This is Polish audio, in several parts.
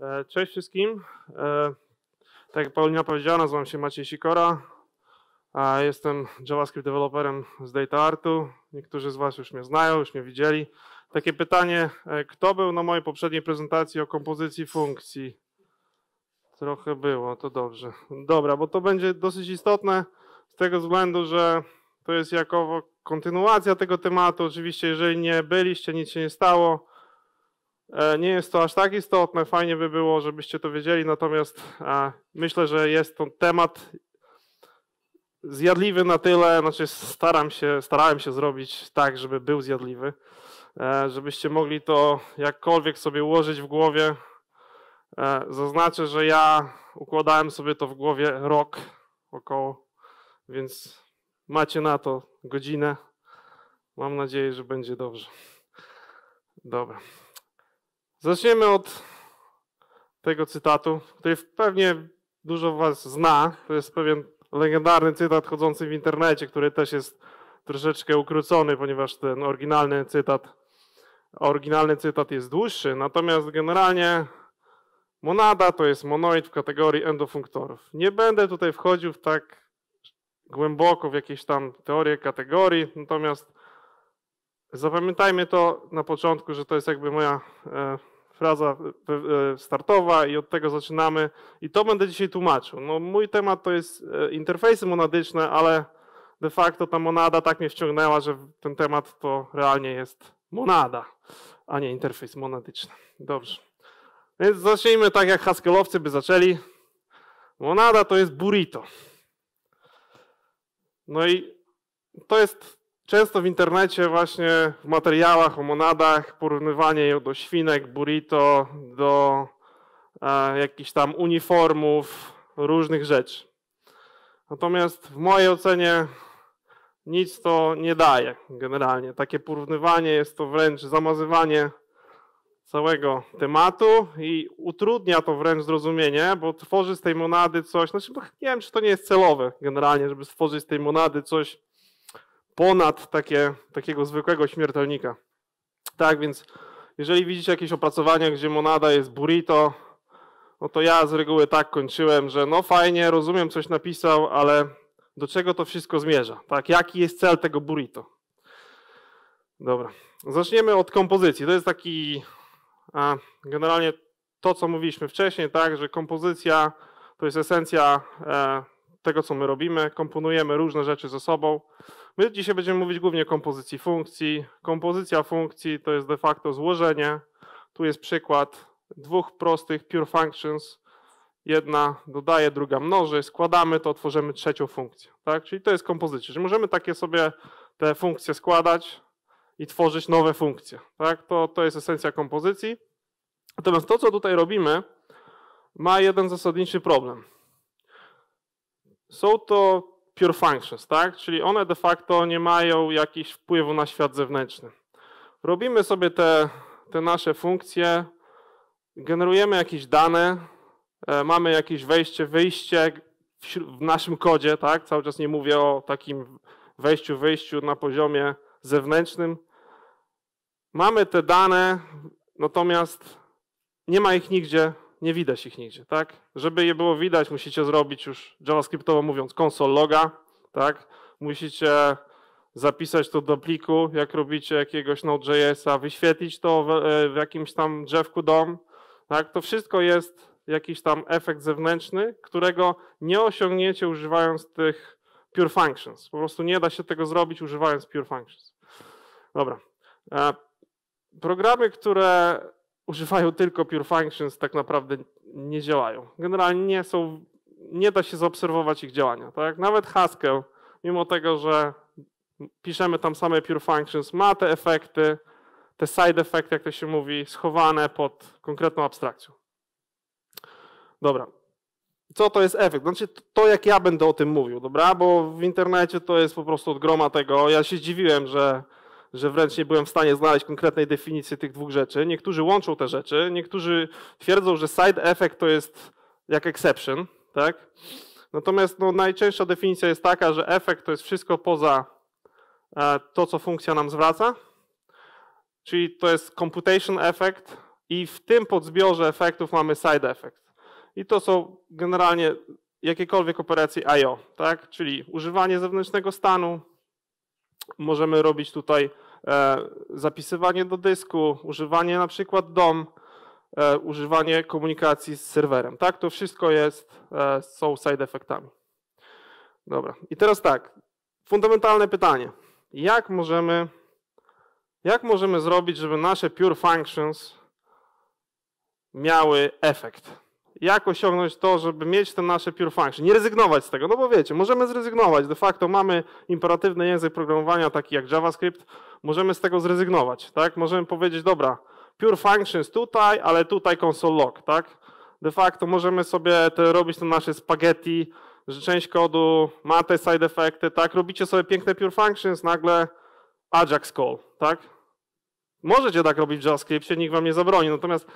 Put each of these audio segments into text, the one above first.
E, cześć wszystkim. E, tak jak Paulina powiedziała, nazywam się Maciej Sikora. Jestem JavaScript developerem z DataArtu. Niektórzy z Was już mnie znają, już mnie widzieli. Takie pytanie, e, kto był na mojej poprzedniej prezentacji o kompozycji funkcji? Trochę było, to dobrze. Dobra, bo to będzie dosyć istotne z tego względu, że to jest jakowo kontynuacja tego tematu. Oczywiście, jeżeli nie byliście, nic się nie stało. E, nie jest to aż tak istotne, fajnie by było, żebyście to wiedzieli, natomiast e, myślę, że jest to temat zjadliwy na tyle, znaczy staram się, starałem się zrobić tak, żeby był zjadliwy, e, żebyście mogli to jakkolwiek sobie ułożyć w głowie. Zaznaczę, że ja układałem sobie to w głowie rok około, więc macie na to godzinę. Mam nadzieję, że będzie dobrze. Dobra. Zaczniemy od tego cytatu, który pewnie dużo was zna. To jest pewien legendarny cytat chodzący w internecie, który też jest troszeczkę ukrócony, ponieważ ten oryginalny cytat, oryginalny cytat jest dłuższy. Natomiast generalnie monada to jest monoid w kategorii endofunktorów. Nie będę tutaj wchodził w tak głęboko w jakieś tam teorie kategorii, natomiast zapamiętajmy to na początku, że to jest jakby moja e, fraza e, startowa i od tego zaczynamy. I to będę dzisiaj tłumaczył. No, mój temat to jest e, interfejsy monadyczne, ale de facto ta monada tak mnie wciągnęła, że ten temat to realnie jest monada, a nie interfejs monadyczny. Dobrze. Więc zacznijmy tak, jak haskellowcy by zaczęli. Monada to jest burrito. No i to jest Często w internecie właśnie w materiałach o monadach porównywanie ją do świnek, burrito, do e, jakichś tam uniformów, różnych rzeczy. Natomiast w mojej ocenie nic to nie daje generalnie. Takie porównywanie jest to wręcz zamazywanie całego tematu i utrudnia to wręcz zrozumienie, bo tworzy z tej monady coś, znaczy no, nie wiem, czy to nie jest celowe generalnie, żeby stworzyć z tej monady coś ponad takie, takiego zwykłego śmiertelnika. Tak więc, jeżeli widzicie jakieś opracowania, gdzie monada jest burrito, no to ja z reguły tak kończyłem, że no fajnie, rozumiem, coś napisał, ale do czego to wszystko zmierza? Tak, jaki jest cel tego burrito? Dobra, zaczniemy od kompozycji. To jest taki a, generalnie to, co mówiliśmy wcześniej, tak, że kompozycja to jest esencja e, tego, co my robimy. Komponujemy różne rzeczy ze sobą. My dzisiaj będziemy mówić głównie o kompozycji funkcji. Kompozycja funkcji to jest de facto złożenie. Tu jest przykład dwóch prostych pure functions. Jedna dodaje, druga mnoży. Składamy to, tworzymy trzecią funkcję. Tak? Czyli to jest kompozycja. Czyli możemy takie sobie te funkcje składać i tworzyć nowe funkcje. Tak? To, to jest esencja kompozycji. Natomiast to, co tutaj robimy, ma jeden zasadniczy problem. Są to pure functions, tak? czyli one de facto nie mają jakiegoś wpływu na świat zewnętrzny. Robimy sobie te, te nasze funkcje, generujemy jakieś dane, e, mamy jakieś wejście, wyjście w naszym kodzie, tak? Cały czas nie mówię o takim wejściu, wyjściu na poziomie zewnętrznym. Mamy te dane, natomiast nie ma ich nigdzie nie widać ich nigdzie, tak? Żeby je było widać, musicie zrobić już JavaScriptowo mówiąc konsol loga, tak? Musicie zapisać to do pliku, jak robicie jakiegoś Node.jsa, wyświetlić to w, e, w, jakimś tam drzewku DOM, tak? To wszystko jest jakiś tam efekt zewnętrzny, którego nie osiągniecie używając tych pure functions. Po prostu nie da się tego zrobić używając pure functions. Dobra. E, programy, które używają tylko pure functions, tak naprawdę nie działają. Generalnie nie są, nie da się zaobserwować ich działania. Tak? Nawet Haskell, mimo tego, że piszemy tam same pure functions, ma te efekty, te side effects, jak to się mówi, schowane pod konkretną abstrakcją. Dobra. Co to jest efekt? Znaczy to, jak ja będę o tym mówił, dobra? Bo w internecie to jest po prostu od groma tego. Ja się zdziwiłem, że że wręcz nie byłem w stanie znaleźć konkretnej definicji tych dwóch rzeczy. Niektórzy łączą te rzeczy, niektórzy twierdzą, że side effect to jest jak exception, tak? Natomiast no, najczęstsza definicja jest taka, że efekt to jest wszystko poza e, to, co funkcja nam zwraca, czyli to jest computation effect i w tym podzbiorze efektów mamy side effect. I to są generalnie jakiekolwiek operacje IO, tak? czyli używanie zewnętrznego stanu, możemy robić tutaj E, zapisywanie do dysku, używanie na przykład DOM, e, używanie komunikacji z serwerem. Tak, to wszystko jest, e, są side effectami. Dobra, i teraz tak, fundamentalne pytanie. Jak możemy, jak możemy zrobić, żeby nasze pure functions miały efekt? jak osiągnąć to, żeby mieć te nasze pure functions? Nie rezygnować z tego, no bo wiecie, możemy zrezygnować. De facto mamy imperatywny język programowania taki jak JavaScript, możemy z tego zrezygnować, tak? Możemy powiedzieć, dobra, pure functions tutaj, ale tutaj console log, tak? De facto możemy sobie to robić to nasze spaghetti, że część kodu ma te side effecty, tak? Robicie sobie piękne pure functions, nagle Ajax call, tak? Możecie tak robić w JavaScriptie, nikt wam nie zabroni, natomiast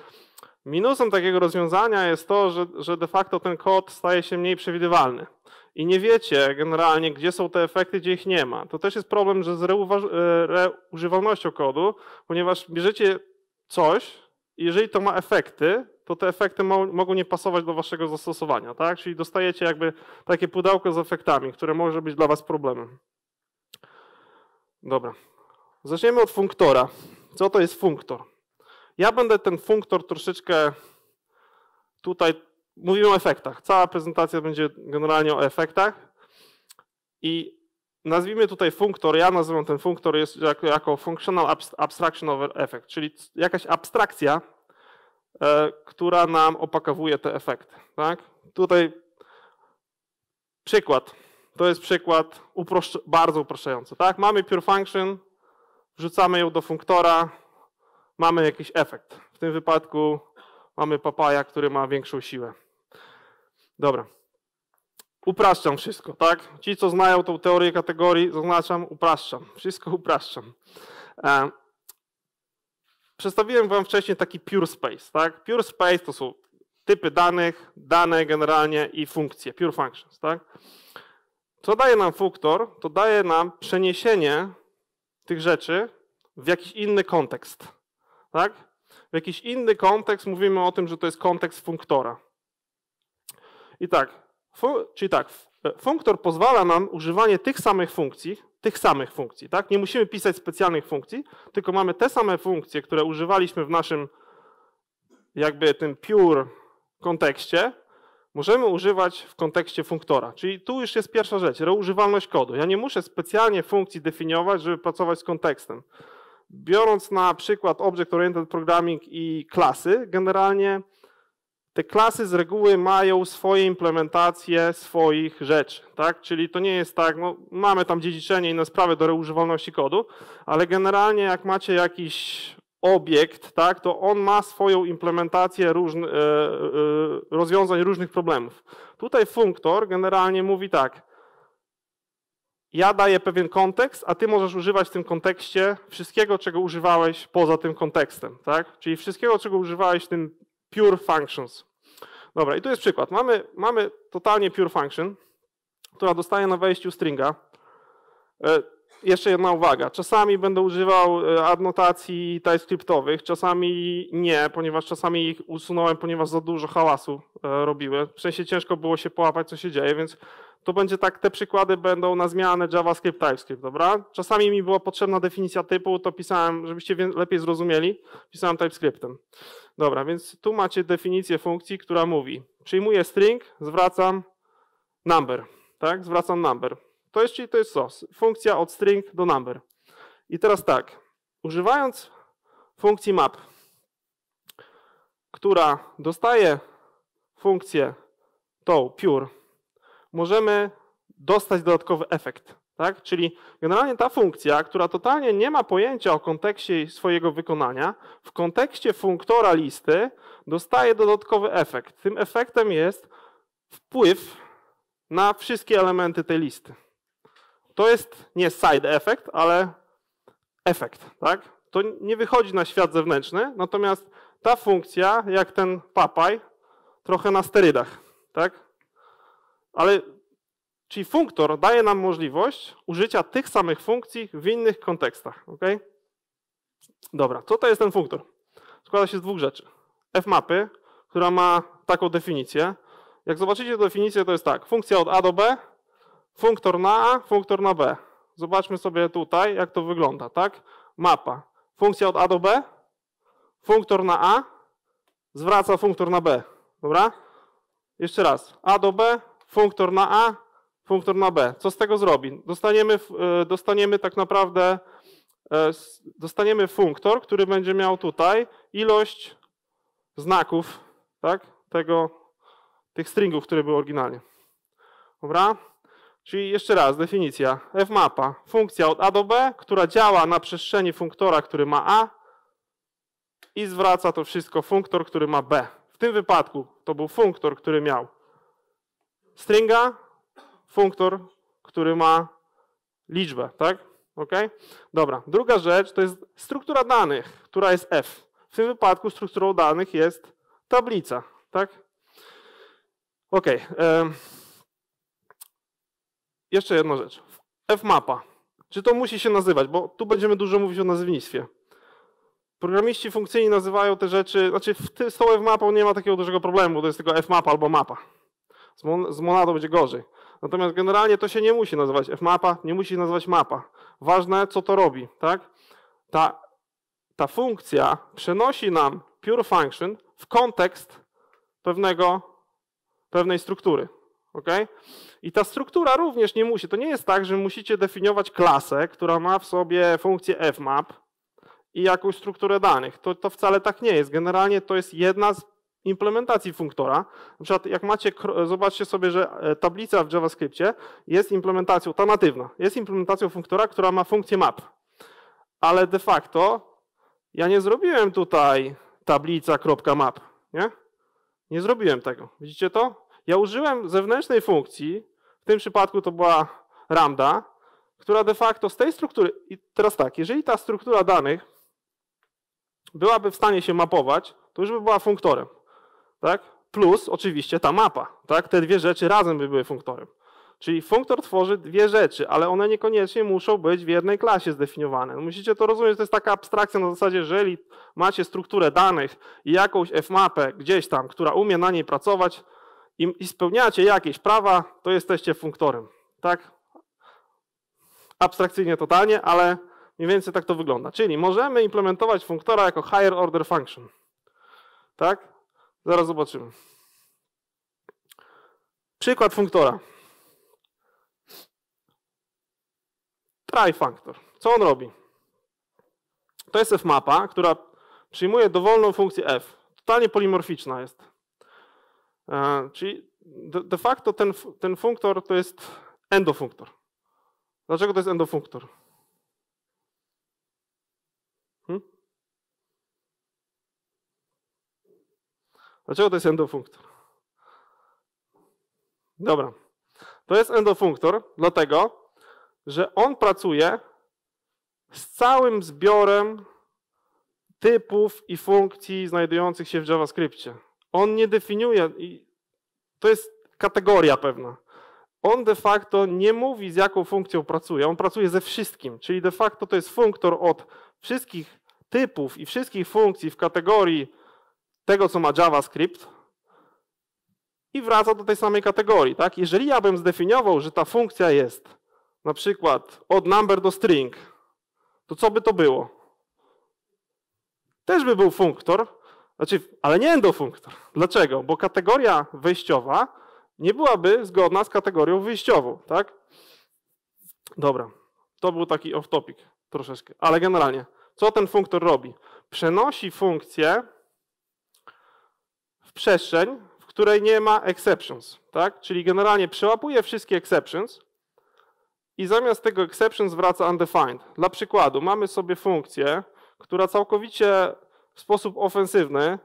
minusem takiego rozwiązania jest to, że, że de facto ten kod staje się mniej przewidywalny i nie wiecie generalnie, gdzie są te efekty, gdzie ich nie ma. To też jest problem że z e, reużywalnością kodu, ponieważ bierzecie coś i jeżeli to ma efekty, to te efekty mo mogą nie pasować do waszego zastosowania, tak? Czyli dostajecie jakby takie pudełko z efektami, które może być dla was problemem. Dobra. Zaczniemy od funktora. Co to jest funktor? Ja będę ten funktor troszeczkę tutaj mówimy o efektach. Cała prezentacja będzie generalnie o efektach. I nazwijmy tutaj funktor, ja nazywam ten funktor jest jako, jako functional abstraction over effect, czyli jakaś abstrakcja, e, która nam opakowuje te efekty. Tak? Tutaj przykład. To jest przykład uproszcz bardzo upraszczający. Tak? Mamy pure function, wrzucamy ją do funktora, mamy jakiś efekt. W tym wypadku mamy papaja, który ma większą siłę. Dobra. Upraszczam wszystko, tak? Ci, co znają tą teorię kategorii, zaznaczam, upraszczam. Wszystko upraszczam. E, przedstawiłem wam wcześniej taki pure space, tak? Pure space to są typy danych, dane generalnie i funkcje, pure functions, tak? Co daje nam funktor? To daje nam przeniesienie tych rzeczy w jakiś inny kontekst, tak? W jakiś inny kontekst mówimy o tym, że to jest kontekst funktora. I tak, fun- czyli tak, e, funktor pozwala nam używanie tych samych funkcji, tych samych funkcji, tak? Nie musimy pisać specjalnych funkcji, tylko mamy te same funkcje, które używaliśmy w naszym jakby tym pure kontekście, możemy używać w kontekście funktora. Czyli tu już jest pierwsza rzecz, reużywalność kodu. Ja nie muszę specjalnie funkcji definiować, żeby pracować z kontekstem. Biorąc na przykład Object Oriented Programming i klasy, generalnie te klasy z reguły mają swoje implementacje swoich rzeczy, tak? Czyli to nie jest tak, no, mamy tam dziedziczenie i na sprawę do reużywalności kodu, ale generalnie jak macie jakiś obiekt, tak, to on ma swoją implementację różny, yy, yy, rozwiązań różnych problemów. Tutaj funktor generalnie mówi tak, ja daję pewien kontekst, a ty możesz używać w tym kontekście wszystkiego, czego używałeś poza tym kontekstem, tak? Czyli wszystkiego, czego używałeś w tym pure functions. Dobra, i tu jest przykład. Mamy, mamy totalnie pure function, która dostaje na wejściu stringa. E, jeszcze jedna uwaga. Czasami będę używał e, adnotacji TypeScriptowych, czasami nie, ponieważ czasami ich usunąłem, ponieważ za dużo hałasu e, robiły. W sensie ciężko było się połapać, co się dzieje, więc to będzie tak, te przykłady będą na zmianę JavaScript, TypeScript, dobra? Czasami mi była potrzebna definicja typu, to pisałem, żebyście lepiej zrozumieli, pisałem TypeScriptem. Dobra, więc tu macie definicję funkcji, która mówi, przyjmuję string, zwracam number, tak? Zwracam number. To jest, czyli to jest co? Funkcja od string do number. I teraz tak, używając funkcji map, która dostaje funkcję tą pure, możemy dostać dodatkowy efekt. Tak? Czyli generalnie ta funkcja, która totalnie nie ma pojęcia o kontekście swojego wykonania, w kontekście funktora listy dostaje dodatkowy efekt. Tym efektem jest wpływ na wszystkie elementy tej listy. To jest nie side effect, ale efekt. Tak? To nie wychodzi na świat zewnętrzny, natomiast ta funkcja, jak ten papaj, trochę na sterydach. Tak? Ale czyli funktor daje nam możliwość użycia tych samych funkcji w innych kontekstach. ok? Dobra, co to jest ten funktor? Składa się z dwóch rzeczy. F mapy, która ma taką definicję. Jak zobaczycie definicję, to jest tak. Funkcja od A do B Funktor na A, funktor na B. Zobaczmy sobie tutaj, jak to wygląda, tak? Mapa. Funkcja od A do B, funktor na A, zwraca funktor na B, dobra? Jeszcze raz. A do B, funktor na A, funktor na B. Co z tego zrobi? Dostaniemy, y, dostaniemy tak naprawdę y, dostaniemy funktor, który będzie miał tutaj ilość znaków, tak? Tego, tych stringów, które były oryginalnie. Dobra? Czyli jeszcze raz definicja. Fmapa. Funkcja od A do B, która działa na przestrzeni funktora, który ma A i zwraca to wszystko funktor, który ma B. W tym wypadku to był funktor, który miał stringa, funktor, który ma liczbę, tak? Ok? Dobra. Druga rzecz to jest struktura danych, która jest F. W tym wypadku strukturą danych jest tablica, tak? Ok. Jeszcze jedna rzecz. Fmapa. Czy to musi się nazywać? Bo tu będziemy dużo mówić o nazewnictwie. Programiści funkcyjni nazywają te rzeczy, znaczy z tą fmapą nie ma takiego dużego problemu, bo to jest tylko fmapa albo mapa. Z, mon, z monadą będzie gorzej. Natomiast generalnie to się nie musi nazywać fmapa, nie musi się nazywać mapa. Ważne, co to robi, tak? Ta, ta funkcja przenosi nam pure function w kontekst pewnego, pewnej struktury. Okay? I ta struktura również nie musi. To nie jest tak, że musicie definiować klasę, która ma w sobie funkcję fmap i jakąś strukturę danych. To, to wcale tak nie jest. Generalnie to jest jedna z implementacji funktora. Na przykład jak macie, zobaczcie sobie, że e, tablica w JavaScriptie jest implementacją, ta natywna, jest implementacją funktora, która ma funkcję map. Ale de facto ja nie zrobiłem tutaj tablica.map, nie? Nie zrobiłem tego. Widzicie to? Ja użyłem zewnętrznej funkcji, w tym przypadku to była ramda, która de facto z tej struktury, i teraz tak, jeżeli ta struktura danych byłaby w stanie się mapować, to już by była funktorem, tak? Plus oczywiście ta mapa, tak? Te dwie rzeczy razem by były funktorem. Czyli funktor tworzy dwie rzeczy, ale one niekoniecznie muszą być w jednej klasie zdefiniowane. No musicie to rozumieć, to jest taka abstrakcja na zasadzie, jeżeli macie strukturę danych i jakąś F-mapę gdzieś tam, która umie na niej pracować, i spełniacie jakieś prawa, to jesteście funktorem. Tak? Abstrakcyjnie totalnie, ale mniej więcej tak to wygląda. Czyli możemy implementować funktora jako higher order function. Tak? Zaraz zobaczymy. Przykład funktora. Try functor. Co on robi? To jest fmapa, która przyjmuje dowolną funkcję f. Totalnie polimorficzna jest. E, czyli de facto ten, ten funktor to jest endofunktor. Dlaczego to jest endofunktor? Hmm? Dlaczego to jest endofunktor? Dobra. To jest endofunktor, dlatego, że on pracuje z całym zbiorem typów i funkcji znajdujących się w JavaScriptie. On nie definiuje, to jest kategoria pewna. On de facto nie mówi, z jaką funkcją pracuje. On pracuje ze wszystkim, czyli de facto to jest funktor od wszystkich typów i wszystkich funkcji w kategorii tego, co ma JavaScript i wraca do tej samej kategorii. Tak? Jeżeli ja bym zdefiniował, że ta funkcja jest na przykład od number do string, to co by to było? Też by był funktor, znaczy, ale nie endofunktor. Dlaczego? Bo kategoria wejściowa nie byłaby zgodna z kategorią wyjściową, tak? Dobra, to był taki off-topic troszeczkę, ale generalnie, co ten funktor robi? Przenosi funkcję w przestrzeń, w której nie ma exceptions, tak? Czyli generalnie przełapuje wszystkie exceptions i zamiast tego exceptions wraca undefined. Dla przykładu, mamy sobie funkcję, która całkowicie w sposób ofensywny,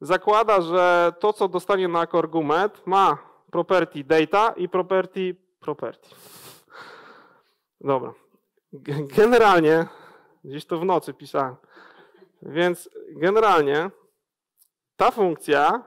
zakłada, że to, co dostanie na argument, ma property data i property property. Dobra. Generalnie, gdzieś to w nocy pisałem, więc generalnie ta funkcja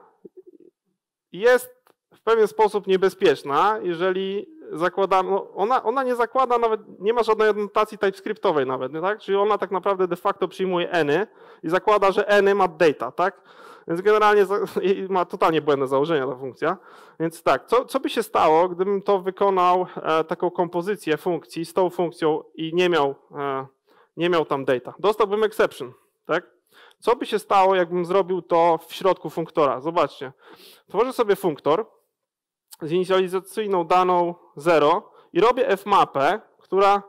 jest w pewien sposób niebezpieczna, jeżeli zakładamy, no ona, ona nie zakłada nawet, nie ma żadnej anotacji TypeScriptowej nawet, tak? Czyli ona tak naprawdę de facto przyjmuje eny i zakłada, że eny ma data, tak? Więc generalnie ma totalnie błędne założenia ta funkcja. Więc tak, co, co by się stało, gdybym to wykonał e, taką kompozycję funkcji z tą funkcją i nie miał, e, nie miał tam data? Dostałbym exception, tak? Co by się stało, jakbym zrobił to w środku funktora? Zobaczcie. Tworzę sobie funktor, z inicjalizacyjną daną 0 i robię fmapę, która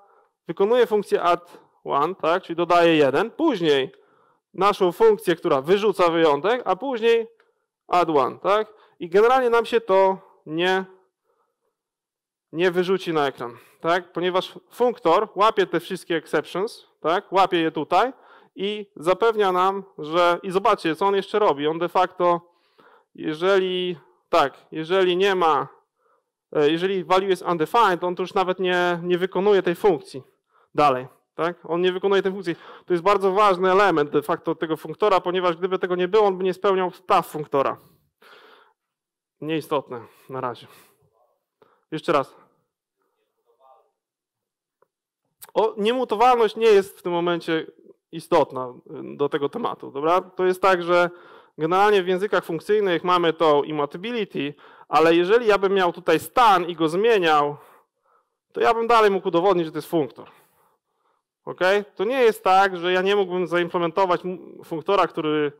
wykonuje funkcję add 1, tak, czyli dodaje 1, później naszą funkcję, która wyrzuca wyjątek, a później add 1, tak? I generalnie nam się to nie, nie wyrzuci na ekran, tak? Ponieważ funktor łapie te wszystkie exceptions, tak? Łapie je tutaj i zapewnia nam, że... I zobaczcie, co on jeszcze robi. On de facto, jeżeli tak, jeżeli nie ma, e, jeżeli value jest undefined, on to już nawet nie, nie wykonuje tej funkcji dalej. Tak? On nie wykonuje tej funkcji. To jest bardzo ważny element de facto tego funktora, ponieważ gdyby tego nie było, on by nie spełniał staw funktora. Nieistotne na razie. Jeszcze raz. O, niemutowalność nie jest w tym momencie istotna e, do tego tematu. Dobra? To jest tak, że Generalnie w językach funkcyjnych mamy to immutability, ale jeżeli ja bym miał tutaj stan i go zmieniał, to ja bym dalej mógł udowodnić, że to jest funktor. Ok? To nie jest tak, że ja nie mógłbym zaimplementować funktora, który,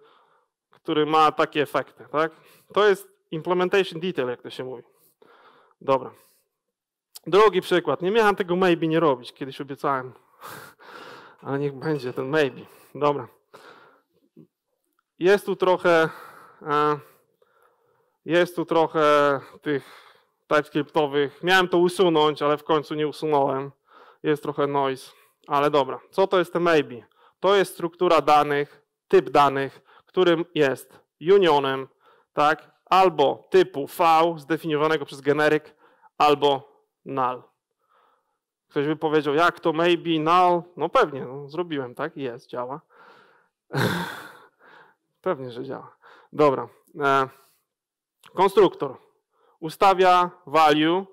który ma takie efekty. Tak? To jest implementation detail, jak to się mówi. Dobra. Drugi przykład. Nie miałem tego maybe nie robić, kiedyś obiecałem. Ale niech będzie ten maybe. Dobra. Jest tu trochę, e, jest tu trochę tych TypeScriptowych. Miałem to usunąć, ale w końcu nie usunąłem. Jest trochę noise. Ale dobra, co to jest te maybe? To jest struktura danych, typ danych, którym jest unionem, tak? Albo typu V zdefiniowanego przez generik, albo null. Ktoś by powiedział, jak to maybe, null? No pewnie, no, zrobiłem, tak? Jest, działa. Pewnie, że działa. Dobra. E, konstruktor ustawia value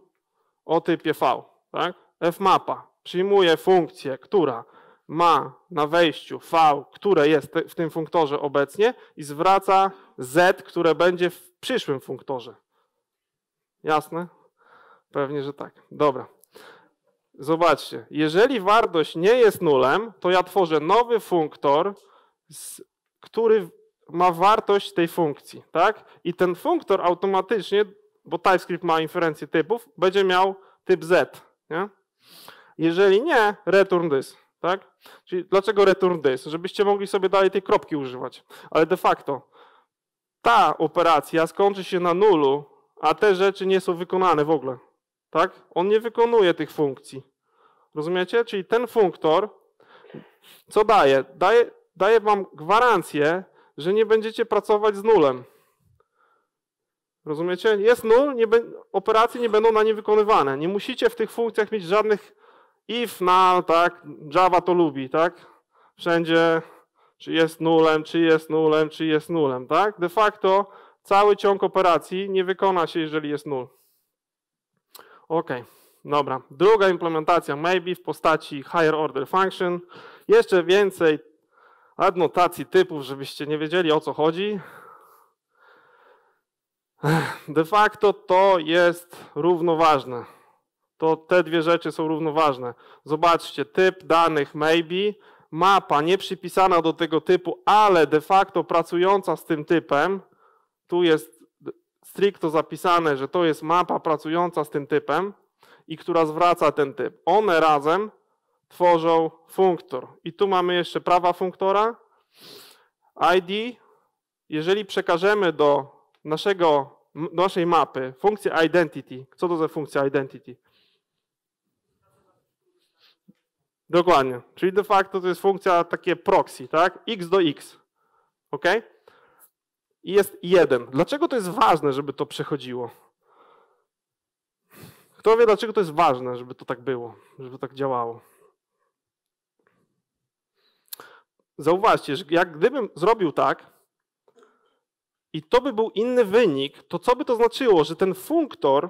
o typie V. Tak? fmapa przyjmuje funkcję, która ma na wejściu V, które jest w tym funktorze obecnie i zwraca Z, które będzie w przyszłym funktorze. Jasne? Pewnie, że tak. Dobra. Zobaczcie, jeżeli wartość nie jest nulem, to ja tworzę nowy funktor, który ma wartość tej funkcji, tak? I ten funktor automatycznie, bo TypeScript ma inferencję typów, będzie miał typ z, nie? Jeżeli nie, return this, tak? Czyli dlaczego return this? Żebyście mogli sobie dalej tej kropki używać. Ale de facto ta operacja skończy się na nulu, a te rzeczy nie są wykonane w ogóle, tak? On nie wykonuje tych funkcji. Rozumiecie? Czyli ten funktor co daje? Daje, daje wam gwarancję, że nie będziecie pracować z nulem. Rozumiecie? Jest nul, nie be, operacje nie będą na nie wykonywane. Nie musicie w tych funkcjach mieć żadnych if na, tak, Java to lubi, tak? Wszędzie czy jest nulem, czy jest nulem, czy jest nulem, tak? De facto cały ciąg operacji nie wykona się, jeżeli jest nul. Ok, dobra. Druga implementacja maybe w postaci higher order function. Jeszcze więcej adnotacji typów, żebyście nie wiedzieli o co chodzi. De facto to jest równoważne. To te dwie rzeczy są równoważne. Zobaczcie, typ danych maybe, mapa nieprzypisana do tego typu, ale de facto pracująca z tym typem, tu jest stricto zapisane, że to jest mapa pracująca z tym typem i która zwraca ten typ. One razem tworzą funktor. I tu mamy jeszcze prawa funktora, ID. Jeżeli przekażemy do, naszego, do naszej mapy funkcję identity, co to za funkcja identity? Dokładnie. Czyli de facto to jest funkcja takie proxy, tak? X do X. OK? I jest jeden. Dlaczego to jest ważne, żeby to przechodziło? Kto wie, dlaczego to jest ważne, żeby to tak było, żeby tak działało? zauważcie, że jak gdybym zrobił tak i to by był inny wynik, to co by to znaczyło, że ten funktor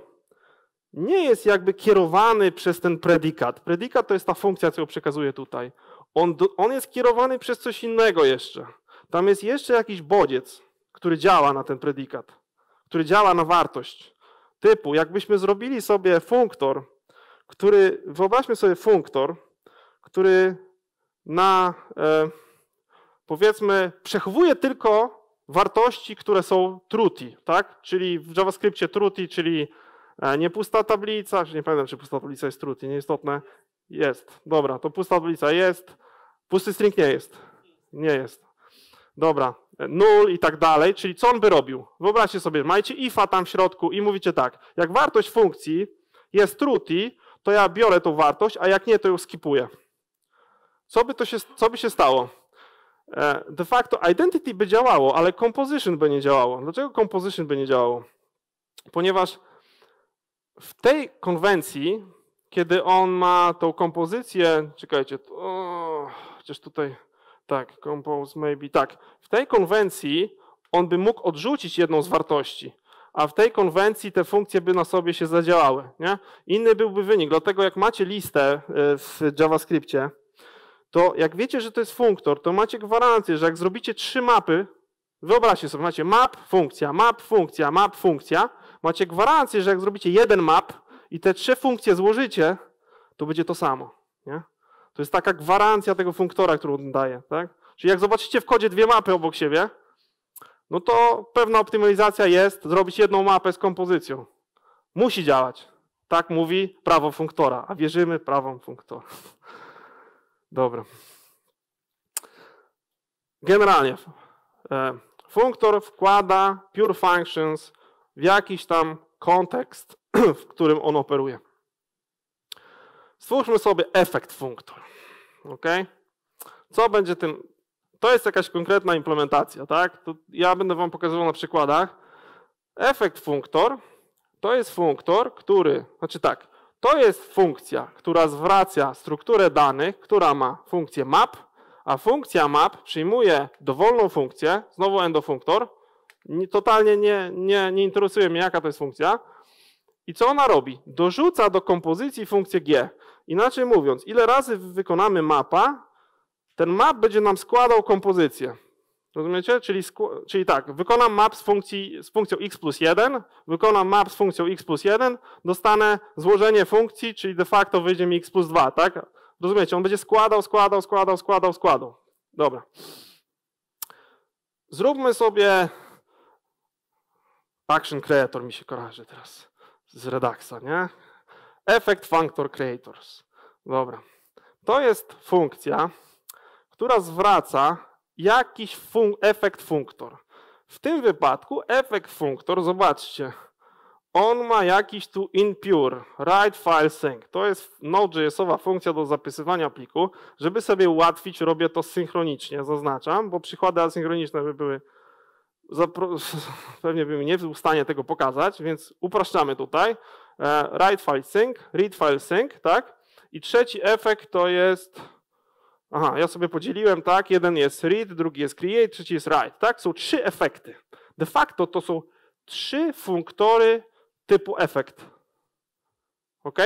nie jest jakby kierowany przez ten predikat. Predikat to jest ta funkcja, którą przekazuję tutaj. On, on jest kierowany przez coś innego jeszcze. Tam jest jeszcze jakiś bodziec, który działa na ten predikat, który działa na wartość. Typu, jakbyśmy zrobili sobie funktor, który, wyobraźmy sobie funktor, który na. E, powiedzmy, przechowuje tylko wartości, które są truty, tak? Czyli w JavaScriptie truty, czyli e, nie pusta tablica, nie pamiętam, czy pusta tablica jest truti, nieistotne. Jest, dobra, to pusta tablica jest, pusty string nie jest. Nie jest. Dobra, e, null i tak dalej, czyli co on by robił? Wyobraźcie sobie, macie ifa tam w środku i mówicie tak, jak wartość funkcji jest truty, to ja biorę tą wartość, a jak nie, to ją skipuję. Co by, to się, co by się stało? E, de facto identity by działało, ale composition by nie działało. Dlaczego composition by nie działało? Ponieważ w tej konwencji, kiedy on ma tą kompozycję, czekajcie, o, chociaż tutaj, tak, compose maybe, tak, w tej konwencji on by mógł odrzucić jedną z wartości, a w tej konwencji te funkcje by na sobie się zadziałały. Nie? Inny byłby wynik, dlatego jak macie listę e, w JavaScriptie, to jak wiecie, że to jest funktor, to macie gwarancję, że jak zrobicie trzy mapy, wyobraźcie sobie, macie map, funkcja, map, funkcja, map, funkcja, macie gwarancję, że jak zrobicie jeden map i te trzy funkcje złożycie, to będzie to samo. Nie? To jest taka gwarancja tego funktora, którą on daje. Tak? Czyli jak zobaczycie w kodzie dwie mapy obok siebie, no to pewna optymalizacja jest zrobić jedną mapę z kompozycją. Musi działać. Tak mówi prawo funktora, a wierzymy prawom funktora. Dobra. Generalnie e, funktor wkłada pure functions w jakiś tam kontekst, w którym on operuje. Stwórzmy sobie efekt funktor. Ok? Co będzie tym? To jest jakaś konkretna implementacja, tak? To ja będę Wam pokazywał na przykładach. Efekt funktor to jest funktor, który, znaczy tak, to jest funkcja, która zwraca strukturę danych, która ma funkcję map, a funkcja map przyjmuje dowolną funkcję, znowu endofunktor, totalnie nie, nie, nie interesuje mnie jaka to jest funkcja, i co ona robi? Dorzuca do kompozycji funkcję G. Inaczej mówiąc, ile razy wykonamy mapa, ten map będzie nam składał kompozycję. Rozumiecie? Czyli, czyli tak, wykonam map z, funkcji, z funkcją x plus 1, wykonam map z funkcją x plus 1, dostanę złożenie funkcji, czyli de facto wyjdzie mi x plus 2, tak? Rozumiecie? On będzie składał, składał, składał, składał, składał. Dobra. Zróbmy sobie action creator mi się kojarzy teraz z Redaxa, nie? Efekt functor creators. Dobra. To jest funkcja, która zwraca jakiś fun efekt funktor. W tym wypadku efekt funktor, zobaczcie, on ma jakiś tu impure, write file sync. To jest Node.jsowa funkcja do zapisywania pliku. Żeby sobie ułatwić, robię to synchronicznie, zaznaczam, bo przykłady asynchroniczne by były, pewnie bym nie był w stanie tego pokazać, więc upraszczamy tutaj. Write e, file sync, read file sync, tak? I trzeci efekt to jest Aha, ja sobie podzieliłem, tak? Jeden jest read, drugi jest create, trzeci jest write, tak? Są trzy efekty. De facto to są trzy funktory typu efekt. Ok?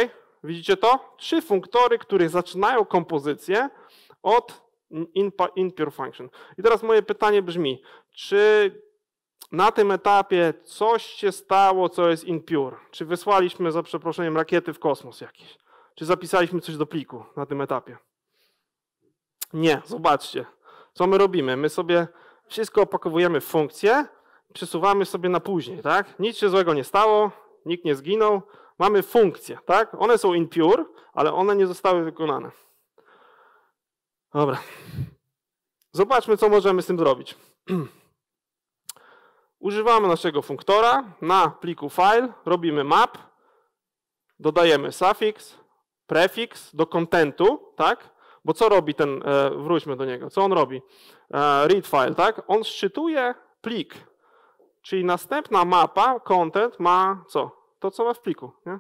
Widzicie to? Trzy funktory, które zaczynają kompozycję od impure function. I teraz moje pytanie brzmi, czy na tym etapie coś się stało, co jest impure? Czy wysłaliśmy, za przeproszeniem, rakiety w kosmos jakieś? Czy zapisaliśmy coś do pliku na tym etapie? Nie, zobaczcie, co my robimy. My sobie wszystko opakowujemy w funkcję, przesuwamy sobie na później, tak? Nic się złego nie stało, nikt nie zginął, mamy funkcje, tak? One są pure, ale one nie zostały wykonane. Dobra. Zobaczmy, co możemy z tym zrobić. Używamy naszego funktora na pliku file, robimy map, dodajemy suffix, prefix do kontentu, tak? Bo co robi ten, e, wróćmy do niego, co on robi? E, read file, tak? On szczytuje plik, czyli następna mapa, content ma co? To, co ma w pliku, nie?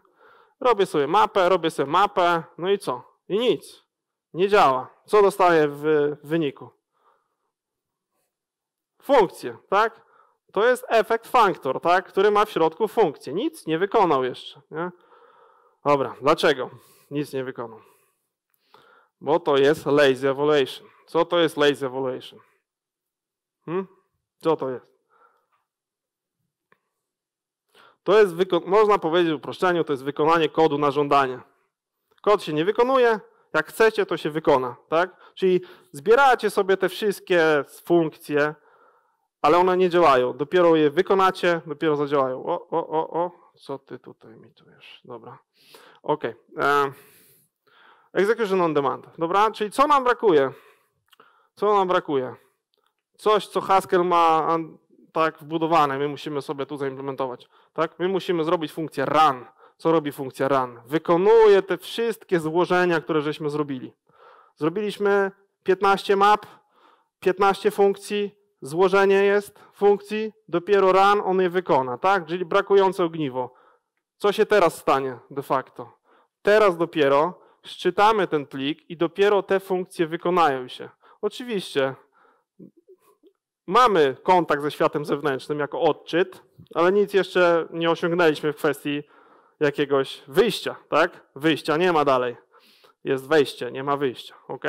Robię sobie mapę, robię sobie mapę, no i co? I nic. Nie działa. Co dostaję w wyniku? Funkcję, tak? To jest efekt functor, tak? Który ma w środku funkcję. Nic nie wykonał jeszcze, nie? Dobra, dlaczego? Nic nie wykonał. Bo to jest lazy evaluation. Co to jest lazy evaluation? Hmm? Co to jest? To jest, można powiedzieć w uproszczeniu, to jest wykonanie kodu na żądanie. Kod się nie wykonuje, jak chcecie, to się wykona. Tak? Czyli zbieracie sobie te wszystkie funkcje, ale one nie działają. Dopiero je wykonacie, dopiero zadziałają. O, o, o, o, co ty tutaj mi tu wiesz? Dobra. Okej. Okay. E, Execution on demand, dobra? Czyli co nam brakuje? Co nam brakuje? Coś, co Haskell ma tak wbudowane, my musimy sobie tu zaimplementować, tak? My musimy zrobić funkcję run. Co robi funkcja run? Wykonuje te wszystkie złożenia, które żeśmy zrobili. Zrobiliśmy 15 map, 15 funkcji, złożenie jest funkcji, dopiero run on je wykona, tak? Czyli brakujące ogniwo. Co się teraz stanie de facto? Teraz dopiero szczytamy ten plik i dopiero te funkcje wykonają się. Oczywiście mamy kontakt ze światem zewnętrznym jako odczyt, ale nic jeszcze nie osiągnęliśmy w kwestii jakiegoś wyjścia, tak? Wyjścia nie ma dalej. Jest wejście, nie ma wyjścia, ok?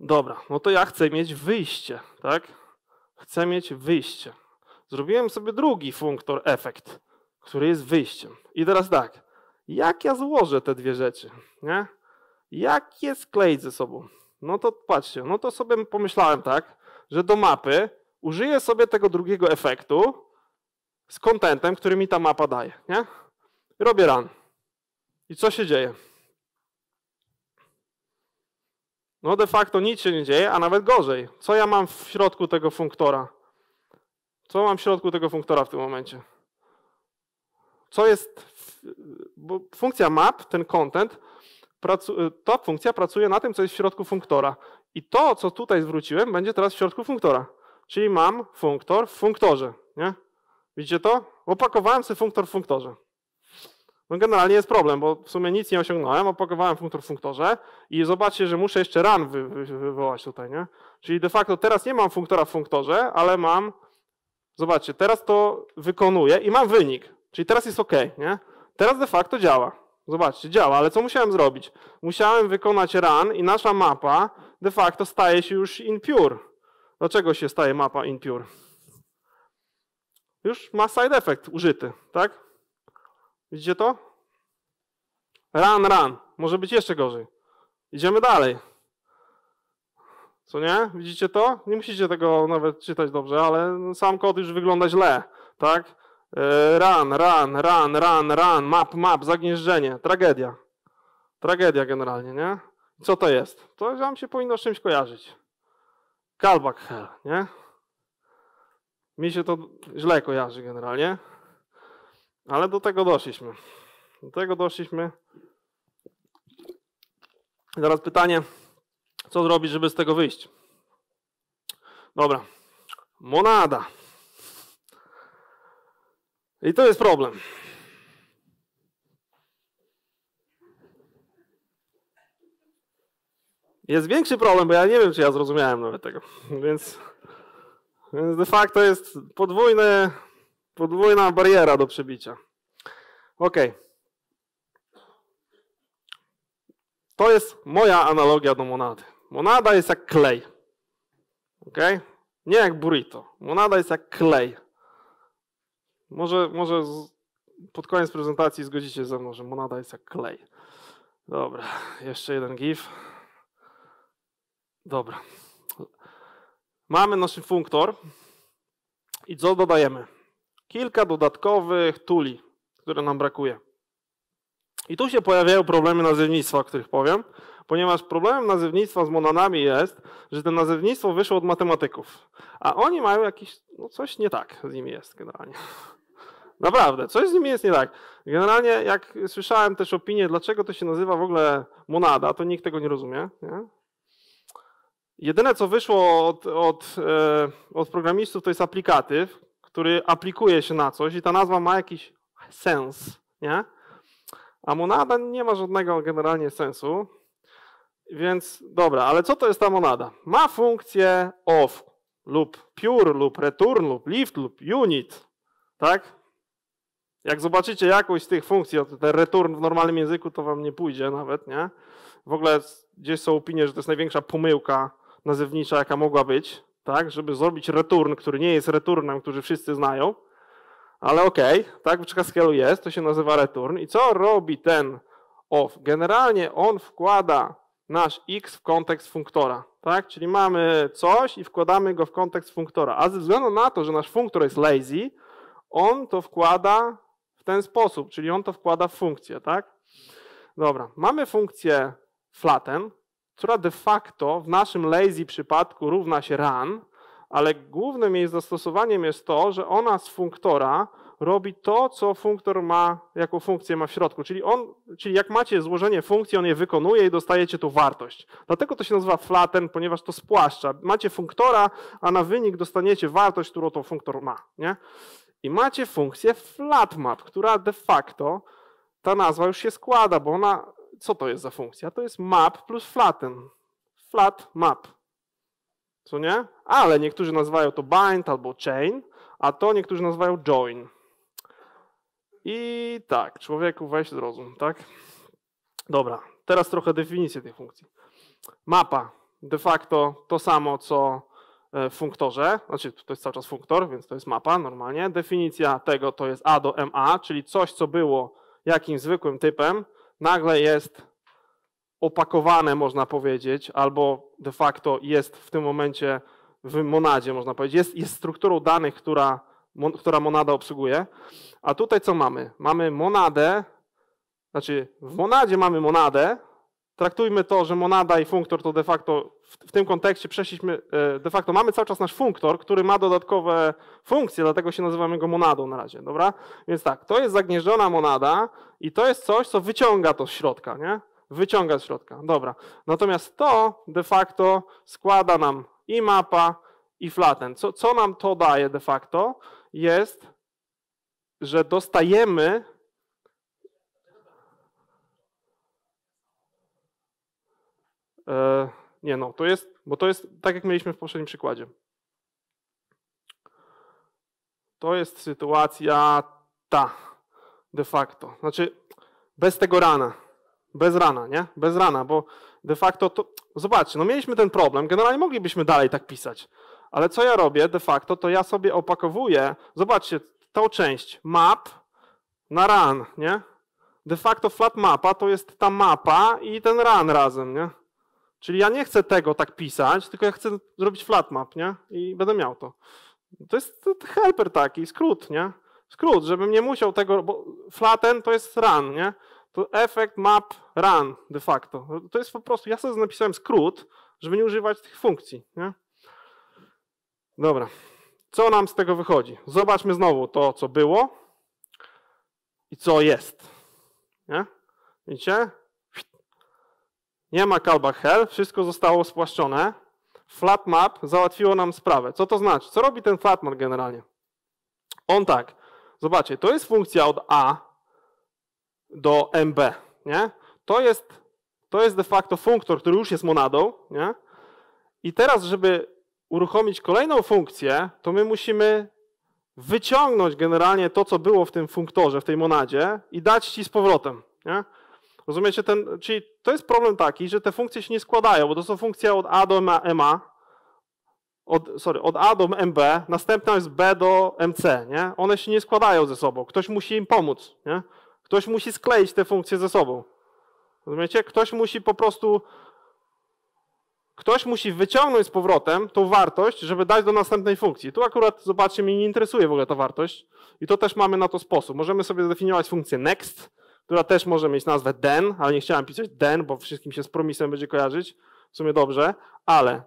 Dobra, no to ja chcę mieć wyjście, tak? Chcę mieć wyjście. Zrobiłem sobie drugi funktor efekt, który jest wyjściem. I teraz tak, jak ja złożę te dwie rzeczy, nie? Jak je skleić ze sobą? No to patrzcie, no to sobie pomyślałem tak, że do mapy użyję sobie tego drugiego efektu z kontentem, który mi ta mapa daje, nie? Robię run. I co się dzieje? No de facto nic się nie dzieje, a nawet gorzej. Co ja mam w środku tego funktora? Co mam w środku tego funktora w tym momencie? Co jest bo funkcja map, ten content, ta funkcja pracuje na tym, co jest w środku funktora. I to, co tutaj zwróciłem, będzie teraz w środku funktora. Czyli mam funktor w funktorze. Nie? Widzicie to? Opakowałem sobie funktor w funktorze. No generalnie jest problem, bo w sumie nic nie osiągnąłem, opakowałem funktor w funktorze i zobaczcie, że muszę jeszcze run wy, wy, wywołać tutaj, nie? Czyli de facto teraz nie mam funktora w funktorze, ale mam, zobaczcie, teraz to wykonuję i mam wynik, czyli teraz jest ok, nie? Teraz de facto działa. Zobaczcie, działa, ale co musiałem zrobić? Musiałem wykonać run i nasza mapa de facto staje się już impure. Dlaczego się staje mapa impure? Już ma side effect użyty, tak? Widzicie to? Run, run. Może być jeszcze gorzej. Idziemy dalej. Co nie? Widzicie to? Nie musicie tego nawet czytać dobrze, ale sam kod już wygląda źle, tak? E, ran, ran, ran, ran, run, map, map, zagnieżdżenie. Tragedia. Tragedia generalnie, nie? Co to jest? To wam się powinno z czymś kojarzyć. Kalbak hell, nie? Mi się to źle kojarzy generalnie. Ale do tego doszliśmy. Do tego doszliśmy. Teraz pytanie, co zrobić, żeby z tego wyjść? Dobra. Monada. I to jest problem. Jest większy problem, bo ja nie wiem, czy ja zrozumiałem nawet tego. Więc, więc de facto jest podwójne, podwójna bariera do przebicia. Ok. To jest moja analogia do monady. Monada jest jak klej. Ok? Nie jak burrito. Monada jest jak klej. Może, może z, pod koniec prezentacji zgodzicie się ze mną, że monada jest jak klej. Dobra, jeszcze jeden gif. Dobra. Mamy nasz funktor i co dodajemy? Kilka dodatkowych tuli, które nam brakuje. I tu się pojawiają problemy nazewnictwa, o których powiem, ponieważ problemem nazewnictwa z monanami jest, że to nazewnictwo wyszło od matematyków, a oni mają jakieś, no coś nie tak z nimi jest generalnie. Naprawdę, coś z nimi jest nie tak. Generalnie, jak słyszałem też opinię, dlaczego to się nazywa w ogóle monada, to nikt tego nie rozumie. Nie? Jedyne, co wyszło od, od, e, od programistów, to jest aplikatyw, który aplikuje się na coś i ta nazwa ma jakiś sens. Nie? A monada nie ma żadnego generalnie sensu. Więc dobra, ale co to jest ta monada? Ma funkcję of lub pure lub return lub lift lub unit. Tak? Jak zobaczycie jakąś z tych funkcji, ten return w normalnym języku, to wam nie pójdzie nawet, nie? W ogóle gdzieś są opinie, że to jest największa pomyłka nazewnicza, jaka mogła być, tak? Żeby zrobić return, który nie jest returnem, który wszyscy znają, ale okej, okay, tak w Hasskellu jest, to się nazywa return. I co robi ten off? Generalnie on wkłada nasz x w kontekst funktora, tak? Czyli mamy coś i wkładamy go w kontekst funktora. A ze względu na to, że nasz funktor jest lazy, on to wkłada w ten sposób, czyli on to wkłada w funkcję, tak? Dobra, mamy funkcję flatten, która de facto w naszym lazy przypadku równa się run, ale głównym jej zastosowaniem jest to, że ona z funktora robi to, co funktor ma, jaką funkcję ma w środku. Czyli, on, czyli jak macie złożenie funkcji, on je wykonuje i dostajecie tu wartość. Dlatego to się nazywa flatten, ponieważ to spłaszcza. Macie funktora, a na wynik dostaniecie wartość, którą to funktor ma. Nie? i macie funkcję flatmap, która de facto, ta nazwa już się składa, bo ona, co to jest za funkcja? To jest map plus flatten, flat map, co nie? Ale niektórzy nazywają to bind albo chain, a to niektórzy nazywają join. I tak, człowieku weź zrozum, tak? Dobra, teraz trochę definicji tej funkcji. Mapa de facto to samo, co E, funktorze, znaczy to jest cały czas funktor, więc to jest mapa normalnie. Definicja tego to jest a do ma, czyli coś, co było jakimś zwykłym typem, nagle jest opakowane, można powiedzieć, albo de facto jest w tym momencie w monadzie, można powiedzieć. Jest, jest strukturą danych, która, mon, która monada obsługuje. A tutaj co mamy? Mamy monadę, znaczy w monadzie mamy monadę, traktujmy to, że monada i funktor to de facto w, tym kontekście przeszliśmy, e, de facto mamy cały czas nasz funktor, który ma dodatkowe funkcje, dlatego się nazywamy go monadą na razie, dobra? Więc tak, to jest zagnieżdżona monada i to jest coś, co wyciąga to z środka, nie? Wyciąga z środka, dobra. Natomiast to de facto składa nam i mapa, i flatten. Co, co nam to daje de facto? Jest, że dostajemy E, nie no, to jest, bo to jest tak jak mieliśmy w poprzednim przykładzie. To jest sytuacja ta de facto. Znaczy bez tego rana. Bez rana, nie? Bez rana, bo de facto to... Zobaczcie, no mieliśmy ten problem. Generalnie moglibyśmy dalej tak pisać. Ale co ja robię de facto, to ja sobie opakowuję, zobaczcie, tą część map na ran, nie? De facto flat mapa to jest ta mapa i ten ran razem, nie? Czyli ja nie chcę tego tak pisać, tylko ja chcę zrobić map, nie? I będę miał to. To jest helper taki, skrót, nie? Skrót, żebym nie musiał tego, bo flatten to jest run, nie? To efekt map run de facto. To jest po prostu, ja sobie napisałem skrót, żeby nie używać tych funkcji, nie? Dobra. Co nam z tego wychodzi? Zobaczmy znowu to, co było i co jest. Nie? Widzicie? Nie ma Kalbach Hell, wszystko zostało spłaszczone. Flatmap załatwiło nam sprawę. Co to znaczy? Co robi ten flatmap generalnie? On tak, zobaczcie, to jest funkcja od A do MB, nie? To jest, to jest de facto funktor, który już jest monadą, nie? I teraz, żeby uruchomić kolejną funkcję, to my musimy wyciągnąć generalnie to, co było w tym funktorze, w tej monadzie i dać ci z powrotem, nie? Rozumiecie? Ten, czyli to jest problem taki, że te funkcje się nie składają, bo to są funkcje od A do MA, od, sorry, od A do MB, następna jest B do MC, nie? One się nie składają ze sobą. Ktoś musi im pomóc, nie? Ktoś musi skleić te funkcje ze sobą. Rozumiecie? Ktoś musi po prostu ktoś musi wyciągnąć z powrotem tą wartość, żeby dać do następnej funkcji. Tu akurat, zobaczcie, mnie nie interesuje w ogóle ta wartość i to też mamy na to sposób. Możemy sobie zdefiniować funkcję next, która też może mieć nazwę den, ale nie chciałem pisać den, bo wszystkim się z promisem będzie kojarzyć. W sumie dobrze, ale